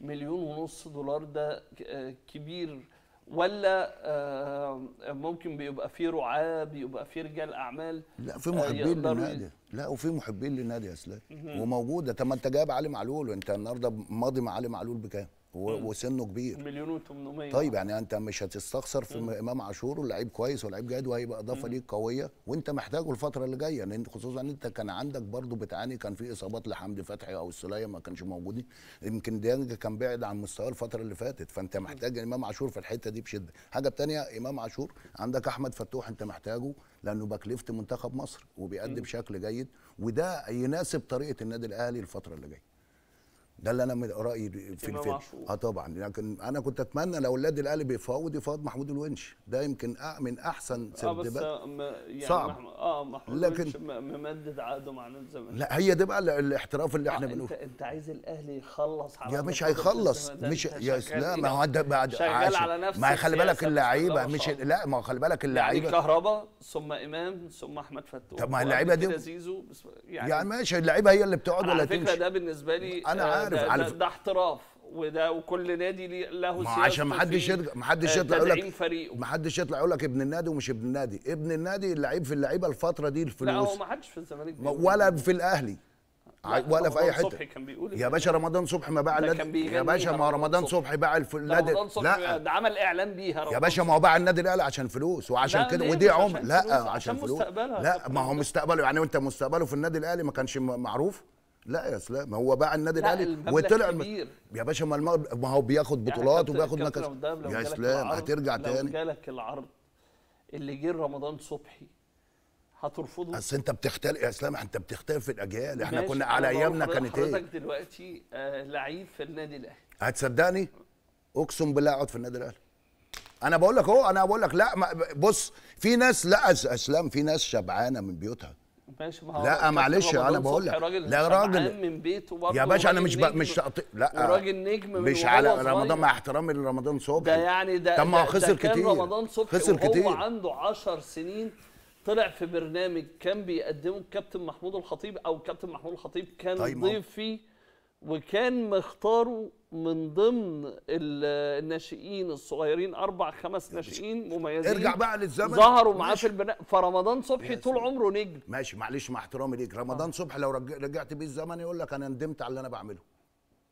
مليون ونص دولار ده آه، كبير ولا آه، ممكن بيبقى فيه رعاه بيبقى فيه رجال اعمال لا في محبين للنادي آه، لا وفي محبين للنادي يا اسلام وموجوده طب ما انت جايب علي معلول وانت النهارده ماضي مع علي معلول بكام؟ وسنه كبير مليون و800 طيب يعني انت مش هتستخسر في مم. امام عاشور ولاعيب كويس ولاعيب جيد وهيبقى اضافه ليك قويه وانت محتاجه الفتره اللي جايه لان خصوصا انت كان عندك برضو بتعاني كان في اصابات لحمدي فتحي او السليه ما كانش موجودين يمكن ديانج كان بعيد عن مستواه الفتره اللي فاتت فانت محتاج امام عاشور في الحته دي بشده حاجه ثانيه امام عاشور عندك احمد فتوح انت محتاجه لانه باك ليفت منتخب مصر وبيأدي بشكل جيد وده يناسب طريقه النادي الاهلي الفتره اللي جايه ده اللي انا من رايي في الفيلم اه طبعا لكن انا كنت اتمنى لو النادي الاهلي بيفاوض يفاوض محمود الونش ده يمكن من احسن سرد آه بس يعني صعب اه محمود لكن ممدد عقده مع نادي الزمالك لا هي دي بقى الاحتراف اللي آه، احنا بنقوله انت, انت عايز الاهلي يخلص على يا مش هيخلص مش يا لا ما هو ده بعد شغال على نفسه ما خلي بالك يعني اللعيبه مش لا ما خلي بالك اللعيبه يعني كهربا ثم امام ثم احمد فتوح طب ما اللعيبه دي يعني, يعني ماشي اللعيبه هي اللي بتقعد ولا تمشي على فكره ده بالنسبه لي انا آه، عارف عارف ده, عارف ده, ده احتراف وده وكل نادي له سياسته عشان ما حدش يرجع ما حدش آه، يطلع يقول لك ما حدش يطلع يقول لك ابن النادي ومش ابن النادي ابن النادي اللعيب في اللعيبه الفتره دي الفلوس لا هو ما حدش في الزمالك ولا في الاهلي ولا في اي حته صبحي كان بيقول يا باشا رمضان صبحي ما باع النادي يا باشا ما رمضان صبحي باع النادي لا ده عمل اعلان بيها يا باشا ما هو باع النادي الاهلي عشان فلوس وعشان كده ودي عمر لا عشان فلوس لا ما هو مستقبله يعني انت مستقبله في النادي الاهلي ما كانش معروف لا يا اسلام ما هو باع النادي الاهلي وطلع كبير. يا باشا ما ما هو بياخد يعني بطولات يعني وبياخد مكاسب يا اسلام هترجع تاني لو جالك العرض اللي جه رمضان صبحي هترفضه اصل انت بتختلف يا اسلام انت بتختلف في الاجيال احنا كنا على ايامنا كانت ايه حضرتك دلوقتي آه لعيب في النادي الاهلي هتصدقني اقسم بالله اقعد في النادي الاهلي انا بقول لك اهو انا بقول لك لا بص في ناس لا اسلام في ناس شبعانه من بيوتها ماشي ما هو لا معلش انا بقول لك لا راجل من بيته يا باشا انا مش نجم. مش تقطي... لا راجل نجم مش على رمضان مع احترامي لرمضان صبحي ده يعني ده طب ما هو خسر كتير رمضان صبحي خسر كتير وهو عنده 10 سنين طلع في برنامج كان بيقدمه الكابتن محمود الخطيب او كابتن محمود الخطيب كان طيب ضيف فيه وكان مختاره من ضمن الناشئين الصغيرين اربع خمس ناشئين مميزين ارجع بقى للزمن ظهروا معاه في البناء فرمضان صبحي طول عمره نجم ماشي معلش مع احترامي ليك رمضان آه. صبحي لو رجعت بيه الزمن يقول لك انا ندمت على اللي انا بعمله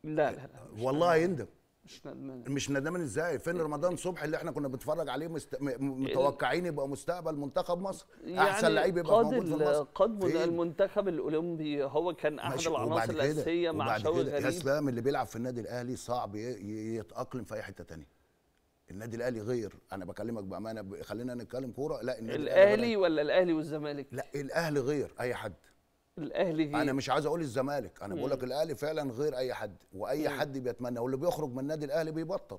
لا لا, لا والله يندم مش ندمان مش ندمان ازاي فين إيه. رمضان صبحي اللي احنا كنا بنتفرج عليه مست... إيه. متوقعين يبقى مستقبل منتخب مصر يعني احسن لعيب يبقى موجود في مصر قاد المنتخب الاولمبي هو كان احد العناصر الاساسيه مع شوقي غريب اسلام اللي بيلعب في النادي الاهلي صعب يتاقلم في اي حته ثانيه النادي الاهلي غير انا بكلمك بامانه خلينا نتكلم كوره لا النادي الاهلي ولا الاهلي والزمالك لا الاهلي غير اي حد الاهلي دي انا مش عايز اقول الزمالك انا بقول لك الاهلي فعلا غير اي حد واي مم. حد بيتمنى واللي بيخرج من النادي الاهلي بيبطل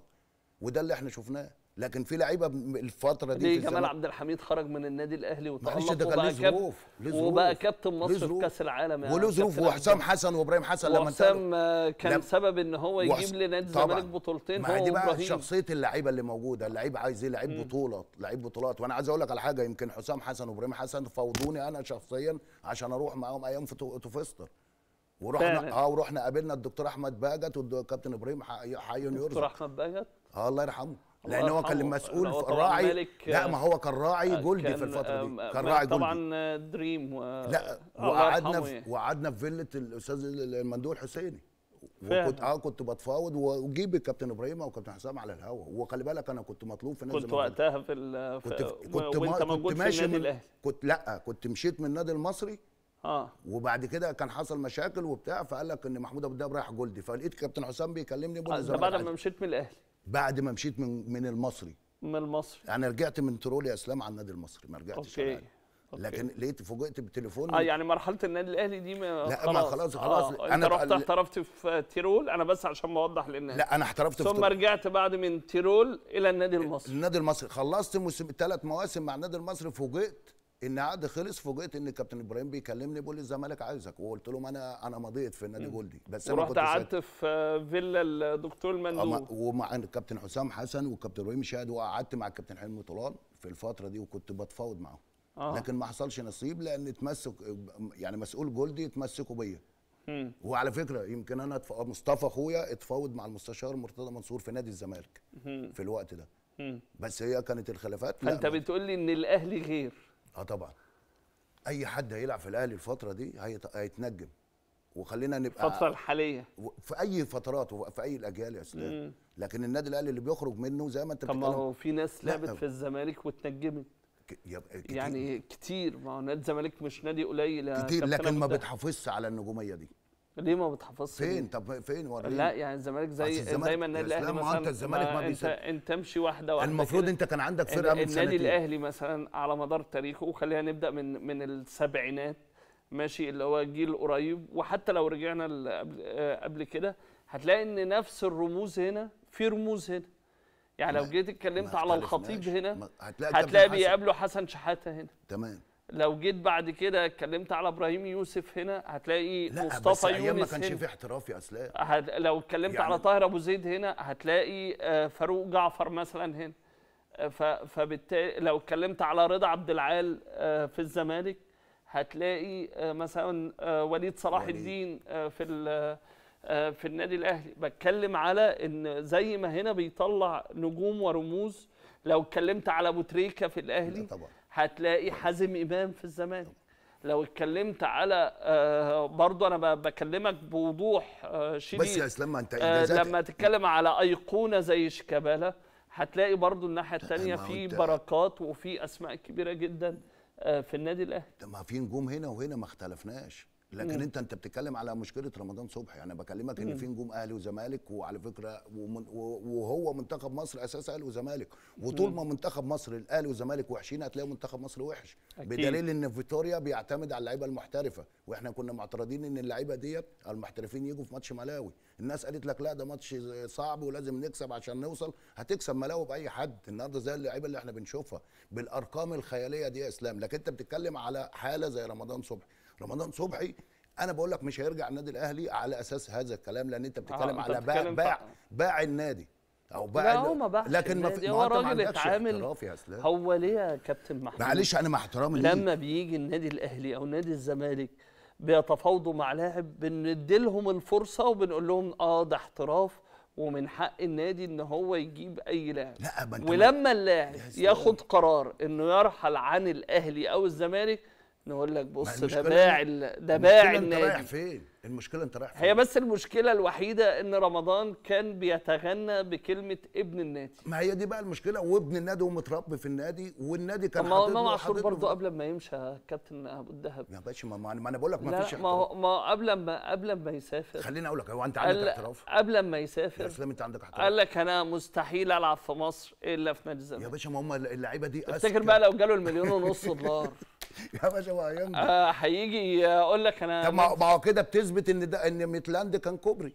وده اللي احنا شفناه لكن في لعيبه الفتره دي يعني ليه جمال عبد الحميد خرج من النادي الاهلي وتالق ده كان ظروف وبقى كابتن مصر في كاس العالم يعني وله ظروف وحسام حسن وابراهيم حسن لما وحسام آه، كان لم... سبب ان هو يجيب وحس... لنادي الزمالك بطولتين هو دي بقى وبراهيم. شخصيه اللعيبه اللي موجوده اللعيب عايز ايه لعيب بطوله لعيب بطولات وانا عايز اقول لك على حاجه يمكن حسام حسن وابراهيم حسن فوضوني انا شخصيا عشان اروح معاهم ايام في فيستر ورحنا اه ورحنا قابلنا الدكتور احمد باجت والكابتن ابراهيم حي يرزق الدكتور احمد باجت اه الله يرحمه لان هو كان المسؤول الراعي لا ما هو كان راعي آه، جولدي في الفتره دي كان راعي جولدي طبعا دريم و... لا آه، وقعدنا في يعني. وقعدنا في فيله الاستاذ المندوب الحسيني وكنت اه كنت بتفاوض وجيب الكابتن ابراهيم وكابتن حسام على الهوا وخلي بالك انا كنت مطلوب في نادي كنت وقتها في ال... كنت في... كنت, ما... كنت ماشي من... كنت لا كنت مشيت من النادي المصري اه وبعد كده كان حصل مشاكل وبتاع فقال لك ان محمود ابو دهب رايح جولدي فلقيت كابتن حسام بيكلمني بقول آه، بعد ما مشيت من الاهلي بعد ما مشيت من من المصري من المصري انا رجعت من ترول يا اسلام على النادي المصري ما رجعتش أوكي. أوكي. لكن لقيت فوجئت بتليفون اه يعني مرحله النادي الاهلي دي ما لا خلاص ما خلاص خلاص آه. انا رحت احترفت في تيرول انا بس عشان اوضح للناس لا انا احترفت ثم في رجعت بعد من تيرول الى النادي المصري النادي المصري خلصت موسم ثلاث مواسم مع النادي المصري فوجئت ان عقد خلص فوجئت ان الكابتن ابراهيم بيكلمني بيقول لي الزمالك عايزك وقلت له ما انا انا مضيت في النادي جولدي بس انا كنت قعدت في فيلا الدكتور مندوب ومع الكابتن حسام حسن والكابتن ابراهيم شاهد وقعدت مع الكابتن حلمي طلال في الفتره دي وكنت بتفاوض معاهم آه. لكن ما حصلش نصيب لان اتمسك يعني مسؤول جولدي اتمسكوا بيا وعلى فكره يمكن انا مصطفى اخويا اتفاوض مع المستشار مرتضى منصور في نادي الزمالك في الوقت ده بس هي كانت الخلافات انت بتقول لي ان الاهلي غير اه طبعا اي حد هيلعب في الاهلي الفتره دي هيتنجم وخلينا نبقى الفتره الحاليه في اي فترات وفي اي الاجيال يا اسلام لكن النادي الاهلي اللي بيخرج منه زي ما انت بتتكلم طب ما هو في ناس لعبت في الزمالك واتنجمت كتير. يعني كتير ما هو نادي الزمالك مش نادي قليل كتير لكن ما بتحافظش على النجوميه دي ليه ما بتحفظش فين طب فين وريني لا يعني الزمالك زي دايما النادي الاهلي مثلا ما انت الزمالك ما بيسد آه، انت تمشي واحده واحده المفروض انت كان عندك فرقه من النادي الاهلي مثلا على مدار تاريخه وخلينا نبدا من من السبعينات ماشي اللي هو جيل قريب وحتى لو رجعنا آه، قبل كده هتلاقي ان نفس الرموز هنا في رموز هنا يعني لو جيت اتكلمت على الخطيب هنا هتلاقي, هتلاقي بيقابله حسن شحاته هنا تمام لو جيت بعد كده اتكلمت على ابراهيم يوسف هنا هتلاقي لا مصطفى بس يونس ايام ما كانش في احتراف يا اسلام هت... لو اتكلمت يعني... على طاهر ابو زيد هنا هتلاقي آه، فاروق جعفر مثلا هنا آه، ف... فبالتالي لو اتكلمت على رضا عبد العال آه، في الزمالك هتلاقي مثلا وليد صلاح وليد. الدين في ال... في النادي الاهلي بتكلم على ان زي ما هنا بيطلع نجوم ورموز لو اتكلمت على ابو تريكه في الاهلي طبعا هتلاقي حازم امام في الزمالك لو اتكلمت على آه، برضه انا بكلمك بوضوح آه، شديد بس يا اسلام ما انت آه، لما تتكلم على ايقونه زي شيكابالا هتلاقي برضه الناحيه الثانيه في بركات وفي اسماء كبيره جدا في النادي الاهلي. ما في نجوم هنا وهنا ما اختلفناش. لكن مم. انت انت بتتكلم على مشكله رمضان صبحي انا يعني بكلمك ان في نجوم اهلي وزمالك وعلى فكره ومن وهو منتخب مصر اساسا اهلي وزمالك وطول ما منتخب مصر الاهلي والزمالك وحشين هتلاقي منتخب مصر وحش أكيد. بدليل ان فيتوريا بيعتمد على اللعيبه المحترفه واحنا كنا معترضين ان اللعيبه ديت المحترفين يجوا في ماتش ملاوي الناس قالت لك لا ده ماتش صعب ولازم نكسب عشان نوصل هتكسب ملاوي باي حد النهارده زي اللعيبه اللي احنا بنشوفها بالارقام الخياليه دي يا اسلام لكن انت بتتكلم على حاله زي رمضان صبحي رمضان صبحي انا بقول لك مش هيرجع النادي الاهلي على اساس هذا الكلام لان انت بتتكلم آه، على باع باع باع النادي او باع لا هو ما باعش لكن ما في هو راجل اتعامل هو ليه يا كابتن محمود معلش انا مع احترامي لما بيجي النادي الاهلي او نادي الزمالك بيتفاوضوا مع لاعب بنديلهم الفرصه وبنقول لهم اه ده احتراف ومن حق النادي ان هو يجيب اي لاعب لا ولما اللاعب ياخد قرار انه يرحل عن الاهلي او الزمالك نقول لك بص ده باع ده باع النادي انت رايح فين؟ المشكله انت رايح فين؟ هي بس المشكله الوحيده ان رمضان كان بيتغنى بكلمه ابن النادي ما هي دي بقى المشكله وابن النادي ومتربي في النادي والنادي كان ما امام عاشور برضه قبل ما يمشي كابتن ابو الدهب يا باشا ما, ما انا بقول لك ما فيش ما ما قبل ما قبل ما يسافر خليني اقول لك هو انت عندك احتراف قبل ما يسافر يا اسلام انت عندك احتراف قال لك انا مستحيل العب في مصر الا في نادي الزمالك يا باشا ما هم اللعيبه دي افتكر بقى لو جاله المليون ونص دولار يا باشا هو هينجو آه هيجي يقول لك انا طب ما هو كده بتثبت ان ده ان ميتلاند كان كوبري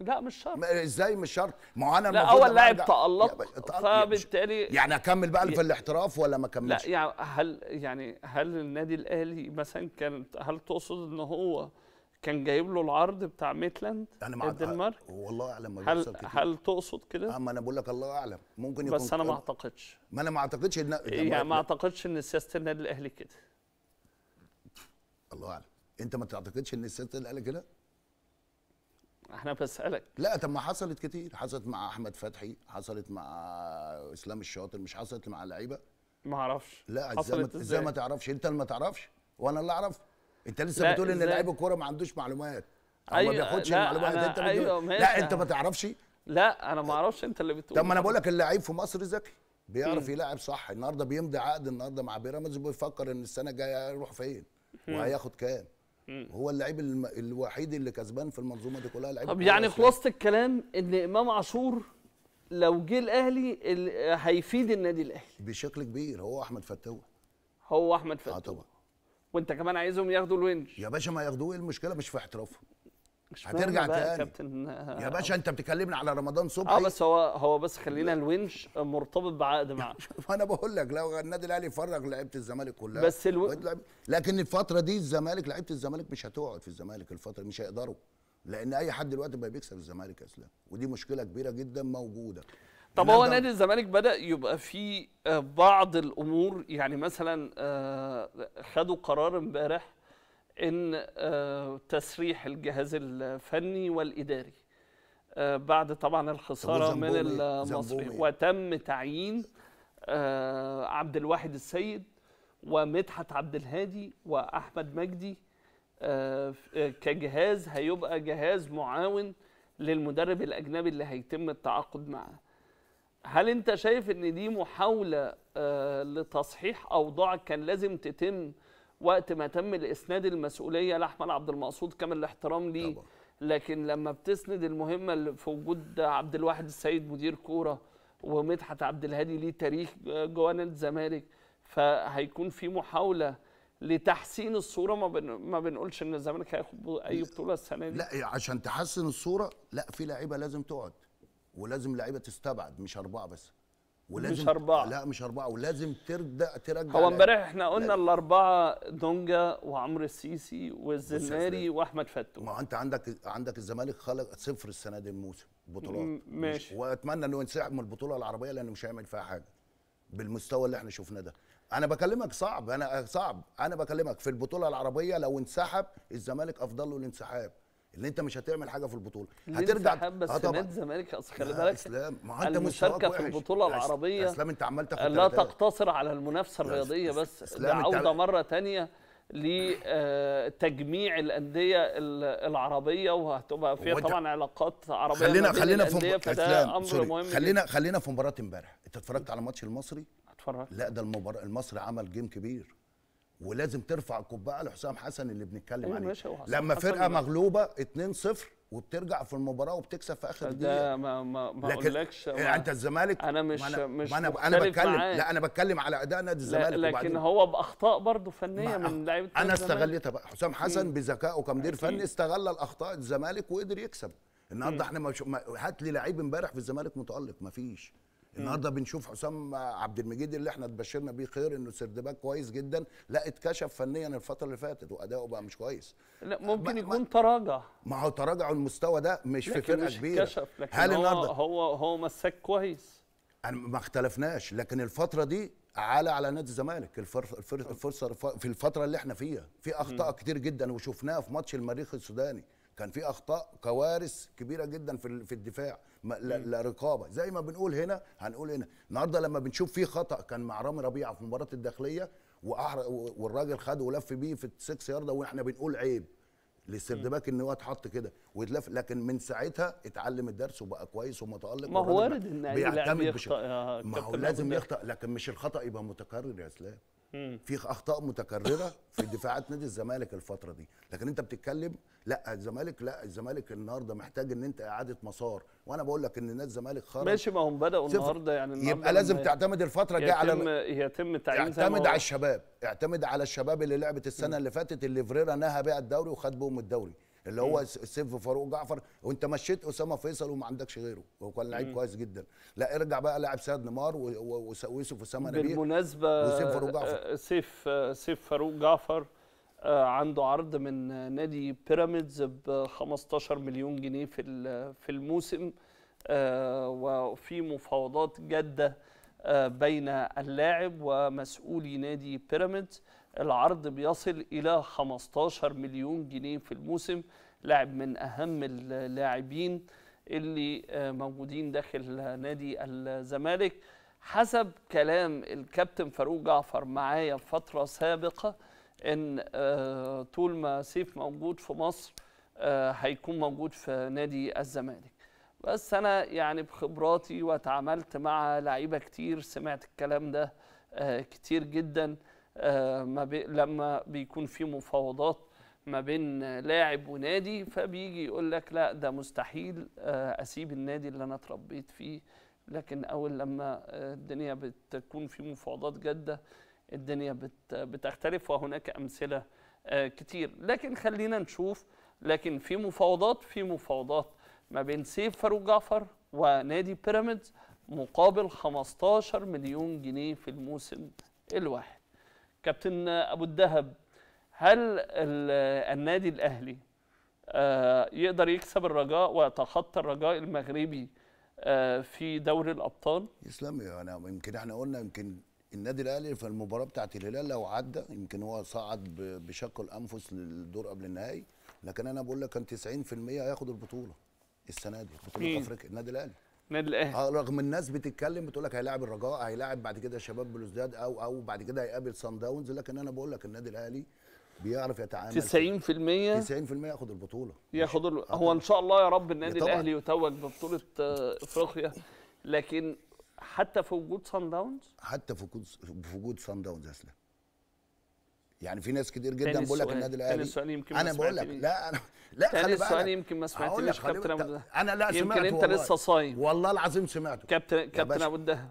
لا مش شرط ازاي مش شرط ما انا لا اول لاعب تالق فبالتالي يعني اكمل بقى في الاحتراف ولا ما اكملش لا يعني هل يعني هل النادي الاهلي مثلا كان هل تقصد ان هو كان جايب له العرض بتاع ميتلاند انا مع الدنمارك والله اعلم ما هل كده. هل تقصد كده؟ اما آه، انا بقول لك الله اعلم ممكن يكون بس انا ما اعتقدش ما انا ما اعتقدش ان يعني ما اعتقدش ان سياسه النادي الاهلي كده الله اعلم انت ما تعتقدش ان سياسه الاهلي كده؟ احنا بسالك لا طب ما حصلت كتير حصلت مع احمد فتحي حصلت مع اسلام الشاطر مش حصلت مع لعيبه ما اعرفش لا ازاي ما تعرفش انت اللي ما تعرفش وانا اللي اعرفه انت لسه بتقول ان لعيب الكوره ما عندوش معلومات او أيوة ما بياخدش المعلومات انت أيوة، بتقول أيوة لا انت ما تعرفش لا انا ما اعرفش انت اللي بتقول طب ما انا بقول لك اللعيب في مصر ذكي بيعرف يلعب صح النهارده بيمضي عقد النهارده مع بيراميدز وبيفكر ان السنه الجايه يروح فين وهياخد كام هو اللعيب الوحيد اللي كسبان في المنظومه دي كلها لعيب طب يعني خلاصه الكلام ان امام عاشور لو جه الاهلي هيفيد النادي الاهلي بشكل كبير هو احمد فتوح هو احمد آه، فتوح اه طبعا وانت كمان عايزهم ياخدوا الونش يا باشا ما ياخدوه ايه المشكله مش في احترافهم هترجع تاني كابتن يا باشا انت بتكلمنا على رمضان صبحي اه بس هو هو بس خلينا الونش مرتبط بعقد معاه انا بقول لك لو النادي الاهلي فرغ لعيبه الزمالك كلها بس الو... لكن الفتره دي الزمالك لعيبه الزمالك مش هتقعد في الزمالك الفتره مش هيقدروا لان اي حد دلوقتي بقى بيكسب الزمالك يا اسلام ودي مشكله كبيره جدا موجوده طب هو نادي الزمالك بدا يبقى في آه، بعض الامور يعني مثلا آه، خدوا قرار امبارح ان آه، تسريح الجهاز الفني والاداري بعد طبعا الخساره من المصري وتم تعيين عبد الواحد السيد ومدحت عبد الهادي واحمد مجدي كجهاز هيبقى جهاز معاون للمدرب الاجنبي اللي هيتم التعاقد معه هل انت شايف ان دي محاوله آه، لتصحيح اوضاع كان لازم تتم وقت ما تم الاسناد المسؤوليه لاحمد عبد المقصود كامل الاحترام ليه طبعا. لكن لما بتسند المهمه اللي في وجود عبد الواحد السيد مدير كوره ومدحت عبد الهادي ليه تاريخ آه، جوانا الزمالك فهيكون في محاوله لتحسين الصوره ما بن... ما بنقولش ان الزمالك هياخد اي بطوله السنه دي لا عشان تحسن الصوره لا في لعيبه لازم تقعد ولازم لعيبه تستبعد مش اربعه بس ولازم مش أربعة لا مش أربعة ولازم ترجع ترجع هو امبارح احنا قلنا الأربعة دونجا وعمرو السيسي والزناري وأحمد فتو ما أنت عندك عندك الزمالك خلق صفر السنة دي الموسم بطولات ماشي وأتمنى إنه ينسحب من البطولة العربية لأنه مش هيعمل فيها حاجة بالمستوى اللي احنا شفناه ده أنا بكلمك صعب أنا صعب أنا بكلمك في البطولة العربية لو انسحب الزمالك أفضل له الانسحاب اللي انت مش هتعمل حاجه في البطوله هترجع حبه آه، سمات زمالك اصل خلي بالك اسلام ما انت المشاركه في البطوله العربيه اسلام انت عمال تاخد لا تقتصر على المنافسه الرياضيه بس ده عوده مره ثانيه لتجميع آه، الانديه العربيه وهتبقى فيها طبعا علاقات عربيه خلينا خلينا في فده امر سوري. مهم خلينا خلينا في مباراه امبارح انت اتفرجت على ماتش المصري اتفرجت لا ده المباراه المصري عمل جيم كبير ولازم ترفع القبعه لحسام حسن اللي بنتكلم أيوة عليه لما فرقه مغلوبه 2-0 وبترجع في المباراه وبتكسب في اخر دقيقه ده ما ما ما اقولكش يعني انت الزمالك انا مش أنا مش ما انا, أنا بتكلم معاي. لا انا بتكلم على اداء نادي الزمالك لكن وبعدين. هو باخطاء برضه فنيه من لعيبه انا استغليتها بقى حسام حسن بذكائه كمدير فني استغل الاخطاء الزمالك وقدر يكسب النهارده احنا هات لي لعيب امبارح في الزمالك متالق فيش النهارده بنشوف حسام عبد المجيد اللي احنا اتبشرنا بيه خير انه سردباك كويس جدا لا اتكشف فنيا الفتره اللي فاتت واداؤه بقى مش كويس لا ممكن يكون تراجع ما هو تراجع المستوى ده مش في فرقه مش كبيره كشف لكن هل النهارده هو هو مساك كويس انا ما اختلفناش لكن الفتره دي عالى على نادي الزمالك الفرصه في الفتره اللي احنا فيها في اخطاء م. كتير جدا وشفناها في ماتش المريخ السوداني كان في اخطاء كوارث كبيره جدا في الدفاع لا, لا رقابه زي ما بنقول هنا هنقول هنا النهارده لما بنشوف في خطا كان مع رامي ربيعه في مباراه الداخليه والراجل خده ولف بيه في السكس يارده واحنا بنقول عيب للسردباك ان هو اتحط كده واتلف لكن من ساعتها اتعلم الدرس وبقى كويس ومتالق ما هو وارد ان اي لاعب يخطا آه، ما هو لازم يخطا لكن مش الخطا يبقى متكرر يا اسلام في اخطاء متكرره في دفاعات نادي الزمالك الفتره دي لكن انت بتتكلم لا الزمالك لا الزمالك النهارده محتاج ان انت اعاده مسار وانا بقول لك ان نادي الزمالك خرج ماشي ما هم بداوا النهارده يعني النهاردة يبقى لازم تعتمد الفتره الجايه على يتم تعيين اعتمد على الشباب اعتمد على الشباب اللي لعبت السنه اللي فاتت اللي فريرا نهى بيها الدوري وخد بهم الدوري اللي هو سيف فاروق جعفر وانت مشيت اسامه فيصل وما عندكش غيره هو كان لعيب كويس جدا لا ارجع بقى لاعب سيد نيمار ويوسف اسامه نبيل بالمناسبه وسيف فاروق آه، جعفر آه، سيف آه، سيف فاروق جعفر عنده عرض من نادي بيراميدز ب 15 مليون جنيه في في الموسم وفي مفاوضات جاده بين اللاعب ومسؤولي نادي بيراميدز العرض بيصل إلى 15 مليون جنيه في الموسم لاعب من أهم اللاعبين اللي آه، موجودين داخل نادي الزمالك حسب كلام الكابتن فاروق جعفر معايا فترة سابقة ان آه، طول ما سيف موجود في مصر آه، هيكون موجود في نادي الزمالك بس انا يعني بخبراتي وتعاملت مع لعيبه كتير سمعت الكلام ده كتير جدا آه، ما بي لما بيكون في مفاوضات ما بين لاعب ونادي فبيجي يقول لك لا ده مستحيل آه، اسيب النادي اللي انا اتربيت فيه لكن اول لما آه، الدنيا بتكون في مفاوضات جاده الدنيا بتختلف وهناك امثله كتير لكن خلينا نشوف لكن في مفاوضات في مفاوضات ما بين سيف فاروق جعفر ونادي بيراميدز مقابل 15 مليون جنيه في الموسم الواحد كابتن ابو الذهب هل النادي الاهلي آه، يقدر يكسب الرجاء ويتخطى الرجاء المغربي آه، في دوري الابطال يسلم انا يمكن احنا قلنا يمكن النادي الاهلي في المباراه بتاعت الهلال لو عدى يمكن هو صعد بشق الانفس للدور قبل النهائي لكن انا بقول لك كان 90% هياخد البطوله السنه دي بطوله افريقيا النادي الاهلي النادي الاهلي آه، رغم الناس بتتكلم بتقول لك هيلاعب الرجاء هيلاعب بعد كده شباب بلوزداد او او بعد كده هيقابل سان داونز لكن انا بقول لك النادي الاهلي بيعرف يتعامل 90% 90% ياخد البطوله ياخد ال... هو ان شاء الله يا رب النادي الاهلي يتوج ببطوله آه، افريقيا لكن حتى في وجود سان داونز حتى في وجود في وجود سان داونز يا اسلام يعني في ناس كتير جدا بقول لك النادي الاهلي السؤال يمكن انا بقول لك لا انا لا تاني السؤال يمكن ما سمعتنيش كابتن ابو انا لا يمكن انت لسه صايم والله العظيم سمعته كابتن كابتن ابو الدهب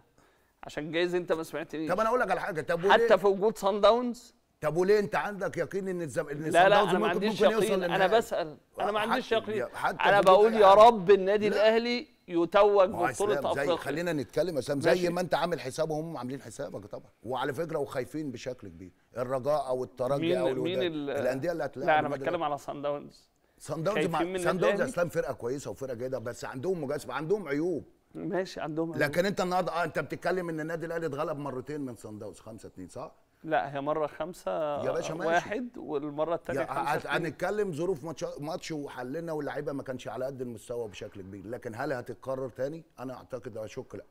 عشان جايز انت ما سمعتنيش طب انا اقول لك على حاجه طب حتى في وجود صن داونز طب وليه انت عندك يقين ان الزم... ان لا لا انا ما عنديش يقين انا بسال انا ما عنديش يقين انا بقول يا يعني. رب النادي الاهلي يتوج آه، ببطوله افريقيا خلينا نتكلم يا زي ما انت عامل حسابهم هم عاملين حسابك طبعا وعلى فكره وخايفين بشكل كبير الرجاء او الترجي او مين الانديه اللي هتلاقيها لا انا بتكلم على صن داونز صن داونز مع صن داونز اسلام فرقه كويسه وفرقه جيده بس عندهم مجازفه عندهم عيوب ماشي عندهم عيوب. لكن انت النهارده اه انت بتتكلم ان النادي الاهلي اتغلب مرتين من صن داونز 5 2 صح؟ لا هي مره خمسة يا باشا ماشي. واحد والمره الثانيه خمسة هنتكلم ظروف ماتش ماتش وحلنا واللعيبه ما كانش على قد المستوى بشكل كبير لكن هل هتتكرر تاني انا اعتقد اشك لا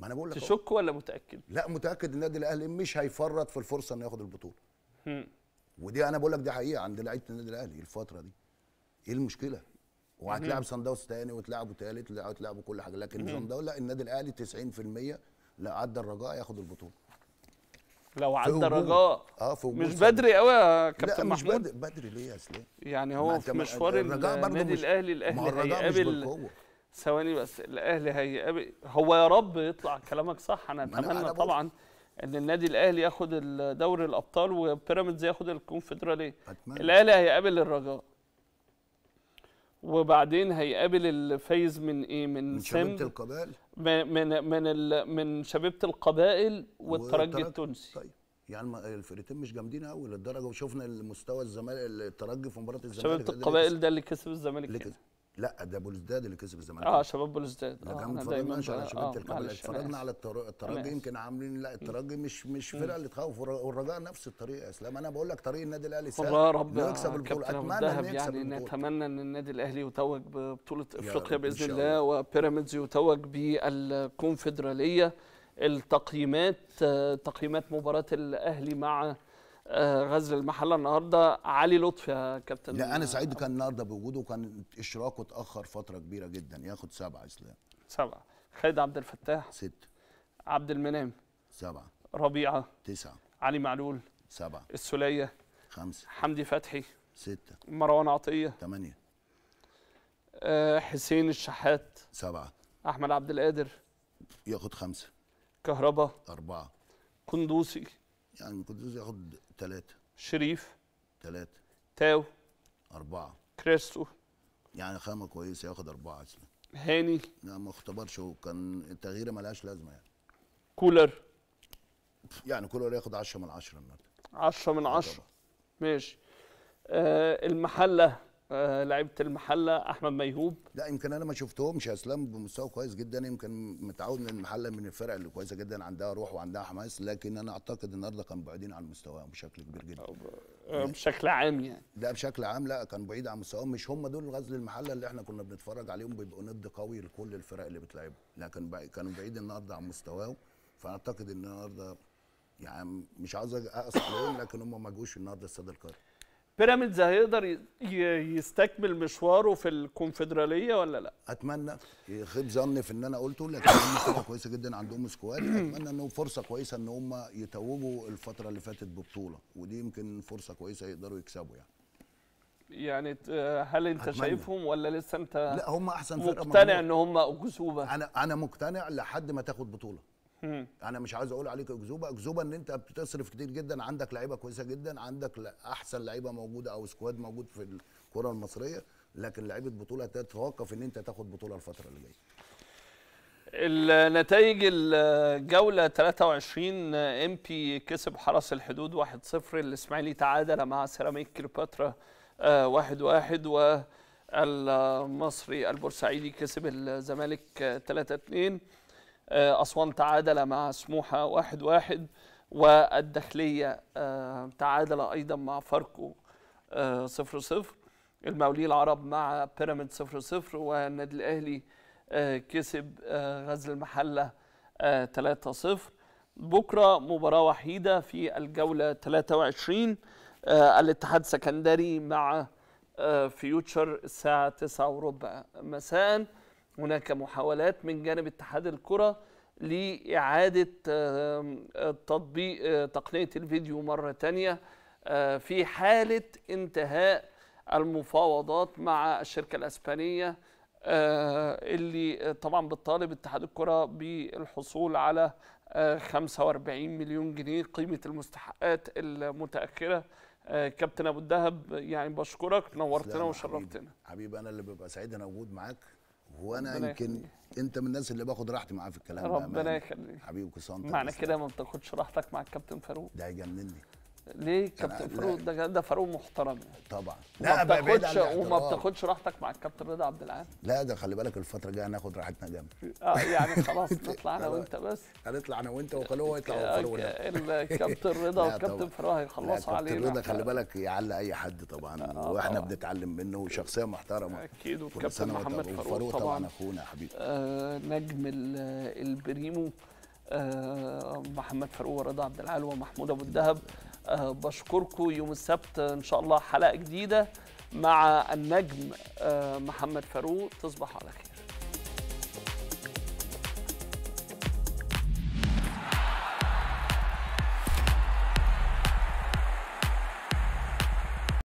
ما انا بقول لك تشك ولا متاكد لا متاكد النادي الاهلي مش هيفرط في الفرصه انه ياخد البطوله ودي انا بقول لك دي حقيقه عند لعيبه النادي الاهلي الفتره دي ايه المشكله وهتلاعب صن داونز تاني وتلعبه تالت وتلعبه كل حاجه لكن صن داونز لا النادي الاهلي 90% لا عدى الرجاء ياخد البطوله لو على الدرجاء اه في مش بدري قوي يا كابتن محمود مش بدري بدري ليه يا اسلام يعني هو في مشوار النادي الاهلي الاهلي هيقابل ثواني بس الاهلي هيقابل هو يا رب يطلع كلامك صح انا اتمنى طبعا ان النادي الاهلي ياخد دوري الابطال وبيراميدز ياخد الكونفدراليه الاهلي هيقابل الرجاء وبعدين هيقابل الفايز من ايه من, من شبيبه القبائل من من من, شبيبه القبائل والترجي التونسي طيب يعني الفرقتين مش جامدين قوي للدرجه وشفنا المستوى الزمالك الترجي في مباراه الزمالك شبيبه القبائل ده اللي كسب الزمالك لا ده بولزداد اللي كسب الزمالك اه شباب بولزداد ده كان آه، آه، اتفرجنا على شباب تلك اتفرجنا على الترجي يمكن عاملين لا الترجي مش مش فرقه اللي تخوف والرجاء نفس الطريق يا اسلام انا بقول لك طريق النادي الاهلي سهل والله رب يكسب البطوله اتمنى ان يكسب يعني نتمنى ان النادي الاهلي يتوج ببطوله افريقيا باذن الله وبيراميدز يتوج بالكونفدراليه التقييمات آه، تقييمات مباراه الاهلي مع آه، غزل المحله النهارده علي لطفي يا كابتن لا انا سعيد كان النهارده بوجوده وكان اشراكه اتاخر فتره كبيره جدا ياخد سبعه اسلام سبعه خالد عبد الفتاح ست عبد المنعم سبعه ربيعه تسعه علي معلول سبعه السوليه خمسه حمدي فتحي سته مروان عطيه ثمانيه أه حسين الشحات سبعه احمد عبد القادر ياخد خمسه كهربا أربعة كندوسي يعني كندوسي ياخد ثلاثة شريف ثلاثة تاو أربعة كريستو يعني خامة كويسة ياخد أربعة أصلا هاني لا ما اختبرش وكان التغييره ملهاش لازمة يعني كولر يعني كولر ياخد 10 من 10 النهارده 10 من 10 ماشي آه المحلة آه، لعيبه المحله احمد ميهوب لا يمكن انا ما شفتهمش اسلام بمستوى كويس جدا يمكن متعود ان المحله من الفرق اللي كويسه جدا عندها روح وعندها حماس لكن انا اعتقد النهارده كانوا بعيدين عن مستواهم بشكل كبير جدا آه، بشكل عام يعني لا بشكل عام لا كان بعيد عن مستواهم مش هم دول غزل المحله اللي احنا كنا بنتفرج عليهم بيبقوا ند قوي لكل الفرق اللي بتلعبهم لكن كانوا بعيد النهارده عن مستواهم فاعتقد ان النهارده يعني مش عايز اقصد عليهم لكن هم ما جوش النهارده استاد القاهره بيراميدز هيقدر يستكمل مشواره في الكونفدراليه ولا لا؟ اتمنى يخيب ظني في ان انا قلته لكن فرصه كويسه جدا عندهم سكواد اتمنى انهم فرصه كويسه ان هم يتوجوا الفتره اللي فاتت ببطوله ودي يمكن فرصه كويسه يقدروا يكسبوا يعني. يعني هل انت أتمنى. شايفهم ولا لسه انت لا هم احسن فرقه مقتنع ان هم اكذوبه انا انا مقتنع لحد ما تاخد بطوله مم. انا مش عايز اقول عليك اكذوبه اكذوبه ان انت بتصرف كتير جدا عندك لعيبه كويسه جدا عندك احسن لعيبه موجوده او سكواد موجود في الكره المصريه لكن لعيبه بطوله تتوقف ان انت تاخد بطوله الفتره اللي جايه النتائج الجولة 23 ام بي كسب حرس الحدود 1-0 الاسماعيلي تعادل مع سيراميك كليوباترا 1-1 آه، والمصري البورسعيدي كسب الزمالك 3-2 آه، أسوان آه، تعادل مع سموحة واحد واحد والداخلية آه، تعادل أيضا مع فاركو آه، صفر صفر المقاولين العرب مع بيراميد صفر صفر والنادي الأهلي كسب غزل المحلة 3 صفر بكرة مباراة وحيدة في الجولة 23 الاتحاد سكندري مع فيوتشر الساعة 9 وربع مساءً هناك محاولات من جانب اتحاد الكرة لإعادة آه، آه، تطبيق آه، تقنية الفيديو مرة تانية في حالة انتهاء المفاوضات مع الشركة الأسبانية اللي طبعا بتطالب اتحاد الكرة بالحصول على 45 مليون جنيه قيمة المستحقات المتأخرة كابتن أبو الدهب يعني بشكرك نورتنا وشرفتنا حبيبي أنا اللي ببقى سعيد أنا وجود معاك وانا يمكن انت من الناس اللي باخد راحتي معاه في الكلام ربنا يخليك حبيبي كل معنى طيب. كده ما بتاخدش راحتك مع الكابتن فاروق ده يجنني ليه كابتن فاروق ده ده فاروق محترم يعني. طبعا لا ما بتاخدش وما بتاخدش راحتك مع الكابتن رضا عبد العال لا ده خلي بالك الفتره الجايه هناخد راحتنا جامد اه يعني خلاص نطلع انا وانت بس هنطلع انا وانت وخلوه يطلع وفاروق الكابتن رضا والكابتن فاروق هيخلصوا علينا الكابتن رضا خلي بالك يعلى اي حد طبعا آه واحنا طبعا. بنتعلم منه وشخصيه محترمه اكيد والكابتن محمد فاروق طبعا, اخونا حبيبي آه، نجم البريمو آه، محمد فاروق ورضا عبد العال ومحمود ابو الدهب أه، بشكركم يوم السبت ان شاء الله حلقه جديده مع النجم أه، محمد فاروق تصبح على خير